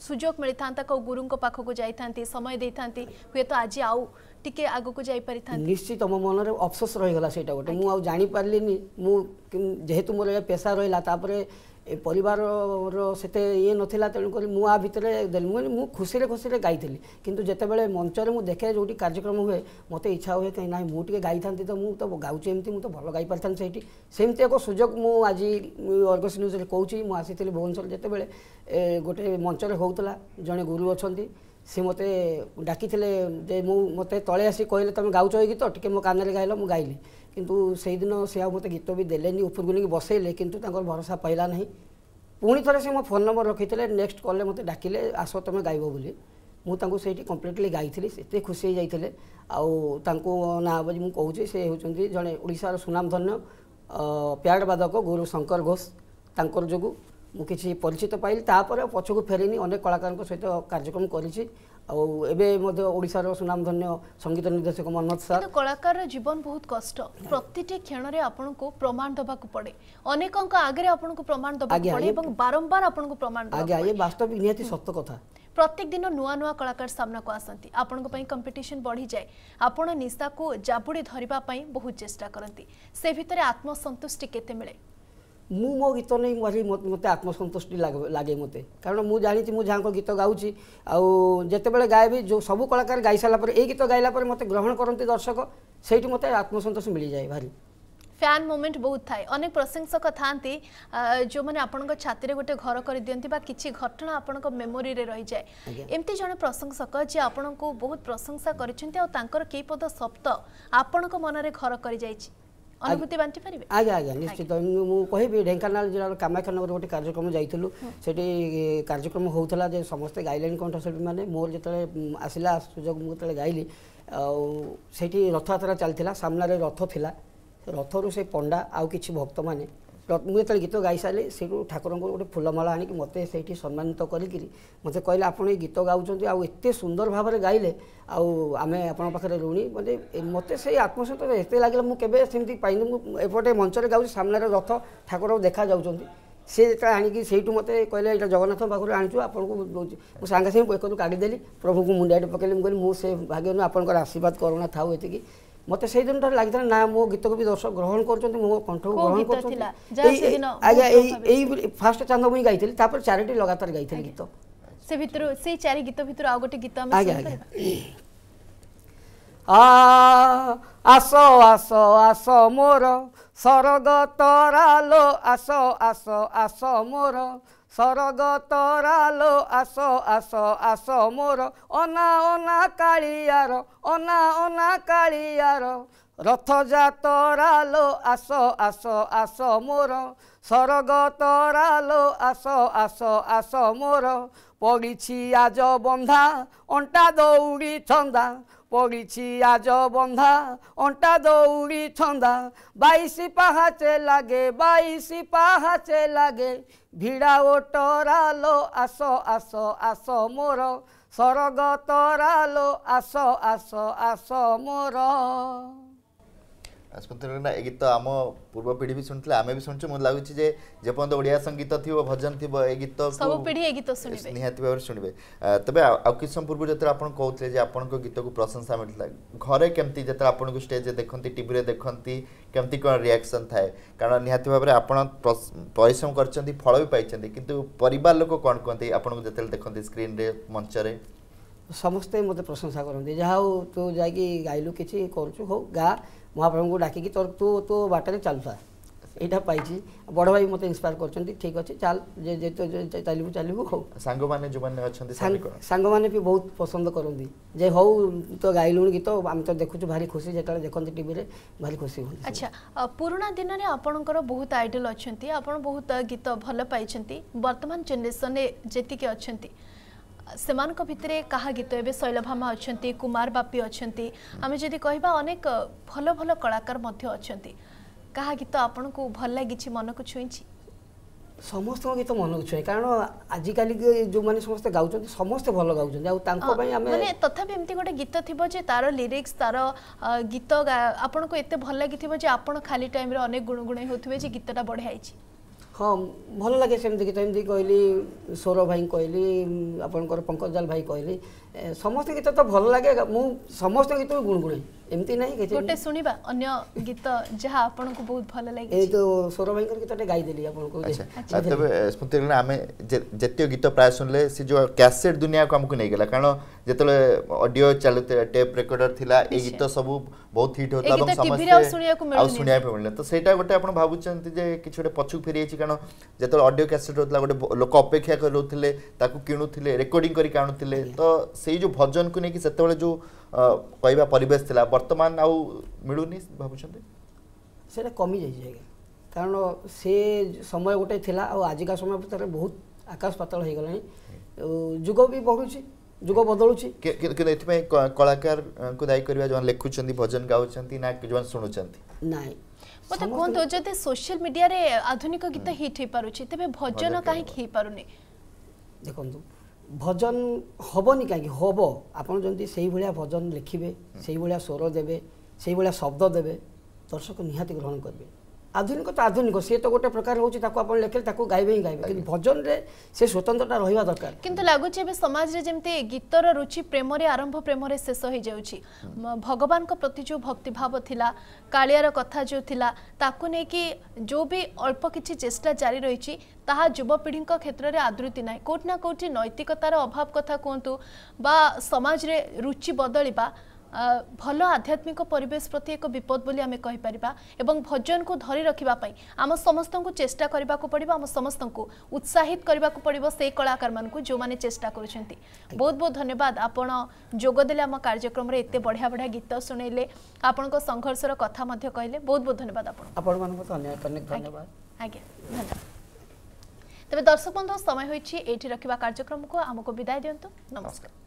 সুযোগ মিলি থাকে কেউ গুরু পাখক যাই সময় দিয়ে থাকে হুয়ে তো আজ আউ টিকে আগুক যাই পারি নিশ্চিত মো মনরে অফসোস গলা সেইটা গোটে মু আউ জানি পারলিনি মু যেহেতু মোর পেশা রহিলা তারপরে ଏ ପରିବାରର ସେତେ ଇଏ ନଥିଲା ତେଣୁକରି ମୁଁ ଆ ଭିତରେ ଦେଲି ମୁଁ ମୁଁ ଖୁସିରେ ଖୁସିରେ ଗାଇଥିଲି କିନ୍ତୁ ଯେତେବେଳେ ମଞ୍ଚରେ ମୁଁ ଦେଖେ ଯେଉଁଠି କାର୍ଯ୍ୟକ୍ରମ ହୁଏ ମୋତେ ଇଚ୍ଛା ହୁଏ କାହିଁକି ନାହିଁ ମୁଁ ଟିକେ ଗାଇଥାନ୍ତି ତ ମୁଁ ତ ଗାଉଛି ଏମିତି ମୁଁ ତ ଭଲ ଗାଇପାରିଥାନ୍ତି ସେଇଠି ସେମିତି ଏକ ସୁଯୋଗ ମୁଁ ଆଜି ଅର୍ଗସ ନ୍ୟୁଜ୍ରେ କହୁଛି ମୁଁ ଆସିଥିଲି ଭୁବନେଶ୍ୱର ଯେତେବେଳେ ଗୋଟେ ମଞ୍ଚରେ ହେଉଥିଲା ଜଣେ ଗୁରୁ ଅଛନ୍ତି ସେ ମୋତେ ଡାକିଥିଲେ ଯେ ମୁଁ ମୋତେ ତଳେ ଆସି କହିଲେ ତୁମେ ଗାଉଛ ଏଇ ଗୀତ ଟିକେ ମୋ କାନରେ ଗାଇଲ ମୁଁ ଗାଇଲି କିନ୍ତୁ ସେଇଦିନ ସେ ଆଉ ମୋତେ ଗୀତ ବି ଦେଲେନି ଉପରକୁ ନେଇକି ବସେଇଲେ କିନ୍ତୁ ତାଙ୍କର ଭରସା ପାଇଲା ନାହିଁ ପୁଣି ଥରେ ସେ ମୋ ଫୋନ୍ ନମ୍ବର ରଖିଥିଲେ ନେକ୍ସଟ କଲ୍ରେ ମୋତେ ଡାକିଲେ ଆସ ତୁମେ ଗାଇବ ବୋଲି ମୁଁ ତାଙ୍କୁ ସେଇଠି କମ୍ପ୍ଲିଟଲି ଗାଇଥିଲି ସେତେ ଖୁସି ହେଇଯାଇଥିଲେ ଆଉ ତାଙ୍କୁ ନାଁ ବୋଲି ମୁଁ କହୁଛି ସେ ହେଉଛନ୍ତି ଜଣେ ଓଡ଼ିଶାର ସୁନାମଧନ୍ୟ ପ୍ୟାଡ଼ ବାଦକ ଗୁରୁ ଶଙ୍କର ଘୋଷ ତାଙ୍କର ଯୋଗୁଁ ମୁଁ କିଛି ପରିଚିତ ପାଇଲି ତାପରେ ପଛକୁ ଫେରିନି ଅନେକ କଳାକାରଙ୍କ ସହିତ କାର୍ଯ୍ୟକ୍ରମ କରିଛି ଆଉ ଏବେ ମଧ୍ୟ ଓଡ଼ିଶାର ସୁନାମଧନ୍ୟ ସଙ୍ଗୀତ ନିର୍ଦ୍ଦେଶକ ମନ୍ମଥ ସାର୍ କଳାକାରର ଜୀବନ ବହୁତ କଷ୍ଟ ପ୍ରତିଟି କ୍ଷଣରେ ଆପଣଙ୍କୁ ପ୍ରମାଣ ଦେବାକୁ ପଡ଼େ ଅନେକଙ୍କ ଆଗରେ ଆପଣଙ୍କୁ ପ୍ରମାଣ ଦେବାକୁ ପଡ଼େ ଏବଂ ବାରମ୍ବାର ଆପଣଙ୍କୁ ପ୍ରମାଣ ଆଜ୍ଞା ଏ ବାସ୍ତବିକ ନିହାତି ସତ କଥା ପ୍ରତ୍ୟେକ ଦିନ ନୂଆ ନୂଆ କଳାକାର ସାମ୍ନାକୁ ଆସନ୍ତି ଆପଣଙ୍କ ପାଇଁ କମ୍ପିଟିସନ୍ ବଢ଼ିଯାଏ ଆପଣ ନିଶାକୁ ଜାବୁଡ଼ି ଧରିବା ପାଇଁ ବହୁତ ଚେଷ୍ଟା କରନ୍ତି ସେ ଭିତରେ ଆତ୍ମସନ୍ତୁଷ୍ଟି କେତେ ମିଳେ ମୁଁ ମୋ ଗୀତ ନେଇ ଭାରି ମୋତେ ଆତ୍ମସନ୍ତୁଷ୍ଟି ଲାଗେ ମୋତେ କାରଣ ମୁଁ ଜାଣିଛି ମୁଁ ଯାହାଙ୍କ ଗୀତ ଗାଉଛି ଆଉ ଯେତେବେଳେ ଗାଇବି ଯେଉଁ ସବୁ କଳାକାର ଗାଇ ସାରିଲା ପରେ ଏଇ ଗୀତ ଗାଇଲା ପରେ ମୋତେ ଗ୍ରହଣ କରନ୍ତି ଦର୍ଶକ ସେଇଠି ମୋତେ ଆତ୍ମସନ୍ତୋଷ ମିଳିଯାଏ ଭାରି ফ্যান মোমেন্ট বহুত থাকে অনেক প্রশংসক থাকে যে আপনার ছাতির গোটে ঘর করে দিকে বা কিছু ঘটনা আপনার মেমোরি রয়ে যায় এমতি জন প্রশংসক যে আপনার বহু প্রশংসা করেছেন আর তাঁর কেই পদ শব্দ আপনার মনরে ঘর করে যাই অনুভূতি বাঁটি পারিবে আজ্ঞা আজ্ঞা নিশ্চিত মু কহিবি ঢেঙ্কানাল জেলার কামাক্ষানগর গোটে কার্যক্রম যাইଥିଲୁ সেটি কার্যক্রম হউଥିଲା যে সমস্ত গাইলাইন কণ্ঠশিল্পী মানে মোর যেতলে আসিলা সুযোগ মু যেতলে গাইলি ଆଉ ସେଇଠି ରଥଯାତ୍ରା ଚାଲିଥିଲା ସାମ୍ନାରେ ରଥ ଥିଲା ରଥରୁ ସେ ପଣ୍ଡା ଆଉ କିଛି ଭକ୍ତମାନେ ମୁଁ ଯେତେବେଳେ ଗୀତ ଗାଇସାରିଲି ସେଇଠୁ ଠାକୁରଙ୍କୁ ଗୋଟେ ଫୁଲମାଳା ଆଣିକି ମୋତେ ସେଇଠି ସମ୍ମାନିତ କରିକିରି ମୋତେ କହିଲେ ଆପଣ ଏଇ ଗୀତ ଗାଉଛନ୍ତି ଆଉ ଏତେ ସୁନ୍ଦର ଭାବରେ ଗାଇଲେ ଆଉ ଆମେ ଆପଣଙ୍କ ପାଖରେ ଋଣୀ ମୋତେ ମୋତେ ସେଇ ଆତ୍ମସନ୍ତୋଷ ଏତେ ଲାଗିଲା ମୁଁ କେବେ ସେମିତି ପାଇନି ମୁଁ ଏପଟେ ମଞ୍ଚରେ ଗାଉଛି ସାମ୍ନାରେ ରଥ ଠାକୁର ଦେଖାଯାଉଛନ୍ତି ସେ ଯେତେବେଳେ ଆଣିକି ସେଇଠୁ ମୋତେ କହିଲେ ଏଇଟା ଜଗନ୍ନାଥଙ୍କ ପାଖରୁ ଆଣିଛୁ ଆପଣଙ୍କୁ ଦେଉଛି ମୁଁ ସାଙ୍ଗେ ସାଙ୍ଗେ ଏକରୁ କାଢ଼ିଦେଲି ପ୍ରଭୁଙ୍କୁ ମୁଣ୍ଡିଆଟେ ପକାଇଲି ମୁଁ କହିଲି ମୁଁ ସେ ଭାଗ୍ୟନୁ ଆପଣଙ୍କର ଆଶୀର୍ବାଦ କରୋନା ଥାଉ ଏତିକି মতো সেই দিনটা লাগিছিল না মো গীতকে বি দর্শক গ্রহণ করছেন মো কণ্ঠকে গ্রহণ করছেন আজ্ঞা এই এই ফার্স্ট চান্দমুই গাইছিল তারপরে চারিটি লগাতার গাইছিল গীত সে ভিতর সেই চারি গীত ভিতর আউ গোটে গীত আমি আজ্ঞা আজ্ঞা আস আস আস মোর সরগ তরালো আস আস আস মোর ସରଗତରାଲୋ ଆସ ଆସ ଆସ ମୋର ଅନା ଅନା କାଳିଆର ଅନା ଅନା କାଳିଆର ରଥଯାତରାଲୋ ଆସ ଆସ ଆସ ମୋର ସରଗତରାଲୋ ଆସ ଆସ ଆସ ମୋର ପଡ଼ିଛି ଆଜ ବନ୍ଧା ଅଣ୍ଟା ଦୌଡ଼ି ଛନ୍ଦା ପଡ଼ିଛି ଆଜ ବନ୍ଧା ଅଣ୍ଟା ଦଉଡ଼ି ଛନ୍ଦା ବାଇଶ ପାହାଚେ ଲାଗେ ବାଇଶ ପାହାଚେ ଲାଗେ ଭିଡ଼ା ଓ ଲୋ ଆସ ଆସ ଆସ ମୋର ସ୍ୱର୍ଗ ତରାଲୋ ଆସ ଆସ ଆସ ମୋର ସ୍ମୃତି ନା ଏ ଗୀତ ଆମ ପୂର୍ବ ପିଢ଼ି ବି ଶୁଣିଥିଲେ ଆମେ ବି ଶୁଣିଛୁ ମୋତେ ଲାଗୁଛି ଯେ ଯେପର୍ଯ୍ୟନ୍ତ ଓଡ଼ିଆ ସଙ୍ଗୀତ ଥିବ ଭଜନ ଥିବ ଏ ଗୀତ ସବୁ ପିଢ଼ି ଏ ଗୀତ ଶୁଣିବେ ନିହାତି ଭାବରେ ଶୁଣିବେ ତେବେ ଆଉ କିଛି ସମୟ ପୂର୍ବରୁ ଯେତେବେଳେ ଆପଣ କହୁଥିଲେ ଯେ ଆପଣଙ୍କ ଗୀତକୁ ପ୍ରଶଂସା ମିଳିଥିଲା ଘରେ କେମିତି ଯେତେବେଳେ ଆପଣଙ୍କୁ ଷ୍ଟେଜ୍ରେ ଦେଖନ୍ତି ଟିଭିରେ ଦେଖନ୍ତି କେମିତି କ'ଣ ରିଆକ୍ସନ୍ ଥାଏ କାରଣ ନିହାତି ଭାବରେ ଆପଣ ପରିଶ୍ରମ କରିଛନ୍ତି ଫଳ ବି ପାଇଛନ୍ତି କିନ୍ତୁ ପରିବାର ଲୋକ କ'ଣ କୁହନ୍ତି ଆପଣଙ୍କୁ ଯେତେବେଳେ ଦେଖନ୍ତି ସ୍କ୍ରିନ୍ରେ ମଞ୍ଚରେ ସମସ୍ତେ ମୋତେ ପ୍ରଶଂସା କରନ୍ତି ଯାହା ହଉ ତୁ ଯାଇକି ଗାଇଲୁ କିଛି କରୁଛୁ ହଉ ଗା ମହାପ୍ରଭୁଙ୍କୁ ଡାକିକି ତୋର ତୁ ତୋ ବାଟରେ ଚାଲୁଥା ଏଇଟା ପାଇଛି ବଡ଼ ଭାଇ ମୋତେ ଇନ୍ସପାୟାର କରୁଛନ୍ତି ଠିକ୍ ଅଛି ଚାଲ ଚାଲିବୁ ଚାଲିବୁ ହଉ ସାଙ୍ଗମାନେ ଯେଉଁମାନେ ଅଛନ୍ତି ସାଙ୍ଗମାନେ ବି ବହୁତ ପସନ୍ଦ କରନ୍ତି ଯେ ହଉ ତ ଗାଇଲୁଣି ଗୀତ ଆମେ ତ ଦେଖୁଛୁ ଭାରି ଖୁସି ଯେତେବେଳେ ଦେଖନ୍ତି ଟିଭିରେ ଭାରି ଖୁସି ହୁଅନ୍ତି ଆଚ୍ଛା ପୁରୁଣା ଦିନରେ ଆପଣଙ୍କର ବହୁତ ଆଇଡଲ୍ ଅଛନ୍ତି ଆପଣ ବହୁତ ଗୀତ ଭଲ ପାଇଛନ୍ତି ବର୍ତ୍ତମାନ ଜେନେରେସନରେ ଯେତିକି ଅଛନ୍ତି ସେମାନଙ୍କ ଭିତରେ କାହା ଗୀତ ଏବେ ଶୈଳଭାମା ଅଛନ୍ତି କୁମାର ବାପି ଅଛନ୍ତି ଆମେ ଯଦି କହିବା ଅନେକ ଭଲ ଭଲ କଳାକାର ମଧ୍ୟ ଅଛନ୍ତି କାହା ଗୀତ ଆପଣଙ୍କୁ ଭଲ ଲାଗିଛି ମନକୁ ଛୁଇଁଛି ସମସ୍ତଙ୍କ ଗୀତ ମନକୁ ଛୁଏଁ କାରଣ ଆଜିକାଲି ଯେଉଁମାନେ ସମସ୍ତେ ଗାଉଛନ୍ତି ସମସ୍ତେ ଭଲ ଗାଉଛନ୍ତି ଆଉ ତାଙ୍କ ପାଇଁ ଆମେ ମାନେ ତଥାପି ଏମିତି ଗୋଟେ ଗୀତ ଥିବ ଯେ ତାର ଲିରିକ୍ସ ତାର ଗୀତ ଆପଣଙ୍କୁ ଏତେ ଭଲ ଲାଗିଥିବ ଯେ ଆପଣ ଖାଲି ଟାଇମ୍ରେ ଅନେକ ଗୁଣୁଗୁଣେଇ ହେଉଥିବେ ଯେ ଗୀତଟା ବଢ଼ିଆ ହେଇଛି ହଁ ଭଲ ଲାଗେ ସେମିତି ଗୀତ ଏମିତି କହିଲି ସୌରଭ ଭାଇ କହିଲି ଆପଣଙ୍କର ପଙ୍କଜ ଜାଲ ଭାଇ କହିଲି ସମସ୍ତ ଗୀତ ତ ଭଲ ଲାଗେ ମୁଁ ସମସ୍ତ ଗୀତକୁ ଗୁଣଗୁଣେ ଏମିତି ନାହିଁ କିଛି ଗୋଟେ ଶୁଣିବା ଅନ୍ୟ ଗୀତ ଯାହା ଆପଣଙ୍କୁ ବହୁତ ଭଲ ଲାଗେ ଏଇ ଯୋଉ ସୌର ଭାଇଙ୍କର ଗୀତଟେ ଗାଇଦେଲି ଆପଣଙ୍କୁ ତେବେ ସ୍ମୃତି ଆମେ ଯେତୀୟ ଗୀତ ପ୍ରାୟ ଶୁଣିଲେ ସେ ଯୋଉ କ୍ୟାସେଟ୍ ଦୁନିଆକୁ ଆମକୁ ନେଇଗଲା କାରଣ ଯେତେବେଳେ ଅଡିଓ ଚାଲୁଥିଲା ଟେପ୍ ରେକର୍ଡର ଥିଲା ଏଇ ଗୀତ ସବୁ ବହୁତ ହିଟ୍ ହେଉଥିଲା ଏବଂ ସମସ୍ତେ ଆଉ ଶୁଣିବାକୁ ମିଳିଲା ତ ସେଇଟା ଗୋଟେ ଆପଣ ଭାବୁଛନ୍ତି ଯେ କିଛି ଗୋଟେ ପଛକୁ ଫେରିଯାଇଛି କାରଣ ଯେତେବେଳେ ଅଡିଓ କ୍ୟାସେଟ୍ ହେଉଥିଲା ଗୋଟେ ଲୋକ ଅପେକ୍ଷା କରି ରହୁଥିଲେ ତାକୁ କିଣୁଥିଲେ ରେକର୍ଡିଂ କରିକି ଆଣୁଥିଲେ ତ ସେଇ ଯେଉଁ ଭଜନକୁ ନେଇକି ସେତେବେଳେ ଯେଉଁ କହିବା ପରିବେଶ ଥିଲା ବର୍ତ୍ତମାନ ଆଉ ମିଳୁନି ଭାବୁଛନ୍ତି ସେଇଟା କମିଯାଇଛି ଆଜ୍ଞା କାରଣ ସେ ସମୟ ଗୋଟେ ଥିଲା ଆଉ ଆଜିକା ସମୟ ଭିତରେ ବହୁତ ଆକାଶ ପାତାଳ ହେଇଗଲାଣି ଯୁଗ ବି ବଢ଼ୁଛି ଯୁଗ ବଦଳୁଛି କିନ୍ତୁ ଏଥିପାଇଁ କଳାକାରଙ୍କୁ ଦାୟୀ କରିବା ଯେଉଁମାନେ ଲେଖୁଛନ୍ତି ଭଜନ ଗାଉଛନ୍ତି ନା ଯେଉଁମାନେ ଶୁଣୁଛନ୍ତି ନାଇଁ ମୋତେ କୁହନ୍ତୁ ଯଦି ସୋସିଆଲ ମିଡ଼ିଆରେ ଆଧୁନିକ ଗୀତ ହିଟ୍ ହେଇପାରୁଛି ତେବେ ଭଜନ କାହିଁକି ହେଇପାରୁନି ଦେଖନ୍ତୁ ଭଜନ ହେବନି କାହିଁକି ହେବ ଆପଣ ଯେମିତି ସେଇଭଳିଆ ଭଜନ ଲେଖିବେ ସେଇଭଳିଆ ସ୍ୱର ଦେବେ ସେଇଭଳିଆ ଶବ୍ଦ ଦେବେ ଦର୍ଶକ ନିହାତି ଗ୍ରହଣ କରିବେ আধুনিক তো আধুনিক সে তো গোটে প্রকার হচ্ছে তাকে আপনার লেখলে তাকে গাইবে হি গাইবে কিন্তু ভজনরে সে স্বতন্ত্রতা রহবা দরকার কিন্তু লাগুছে এবে সমাজরে যেমতি গীতর রুচি প্রেমরে আরম্ভ প্রেমরে শেষ হয়ে যাচ্ছে ভগবানক প্রতি যে ভক্তিভাব লা কালিয়ার কথা যে লা তাকে নেকি যে বি অল্প কিছু চেষ্টা জারি রয়েছে তাহা যুবপিঢ়ীঙ্ক ক্ষেত্রে আদৃতি নাই কোটি না কোটি নৈতিকতার অভাব কথা কুহতু বা সমাজরে রুচি বদলিবা अ आध्यात्मिक परिवेश प्रति एक विपद आम भजनको धरिरखाइ आम समस्त चेष्टा पर्व आम समस्त उत्साहित गर्दा पर्व कलाकार म जो चेष्टा बहुत बहुत धन्यवाद आप जे आम कार्यक्रम बढिया बढिया गीत सुनले आपणको संघर्षर कथाले बहुत बहुत धन्यवाद तपाईँ दर्शक बंधु समय हुन्छ र कार्यक्रम विदय दिनु नमस्कार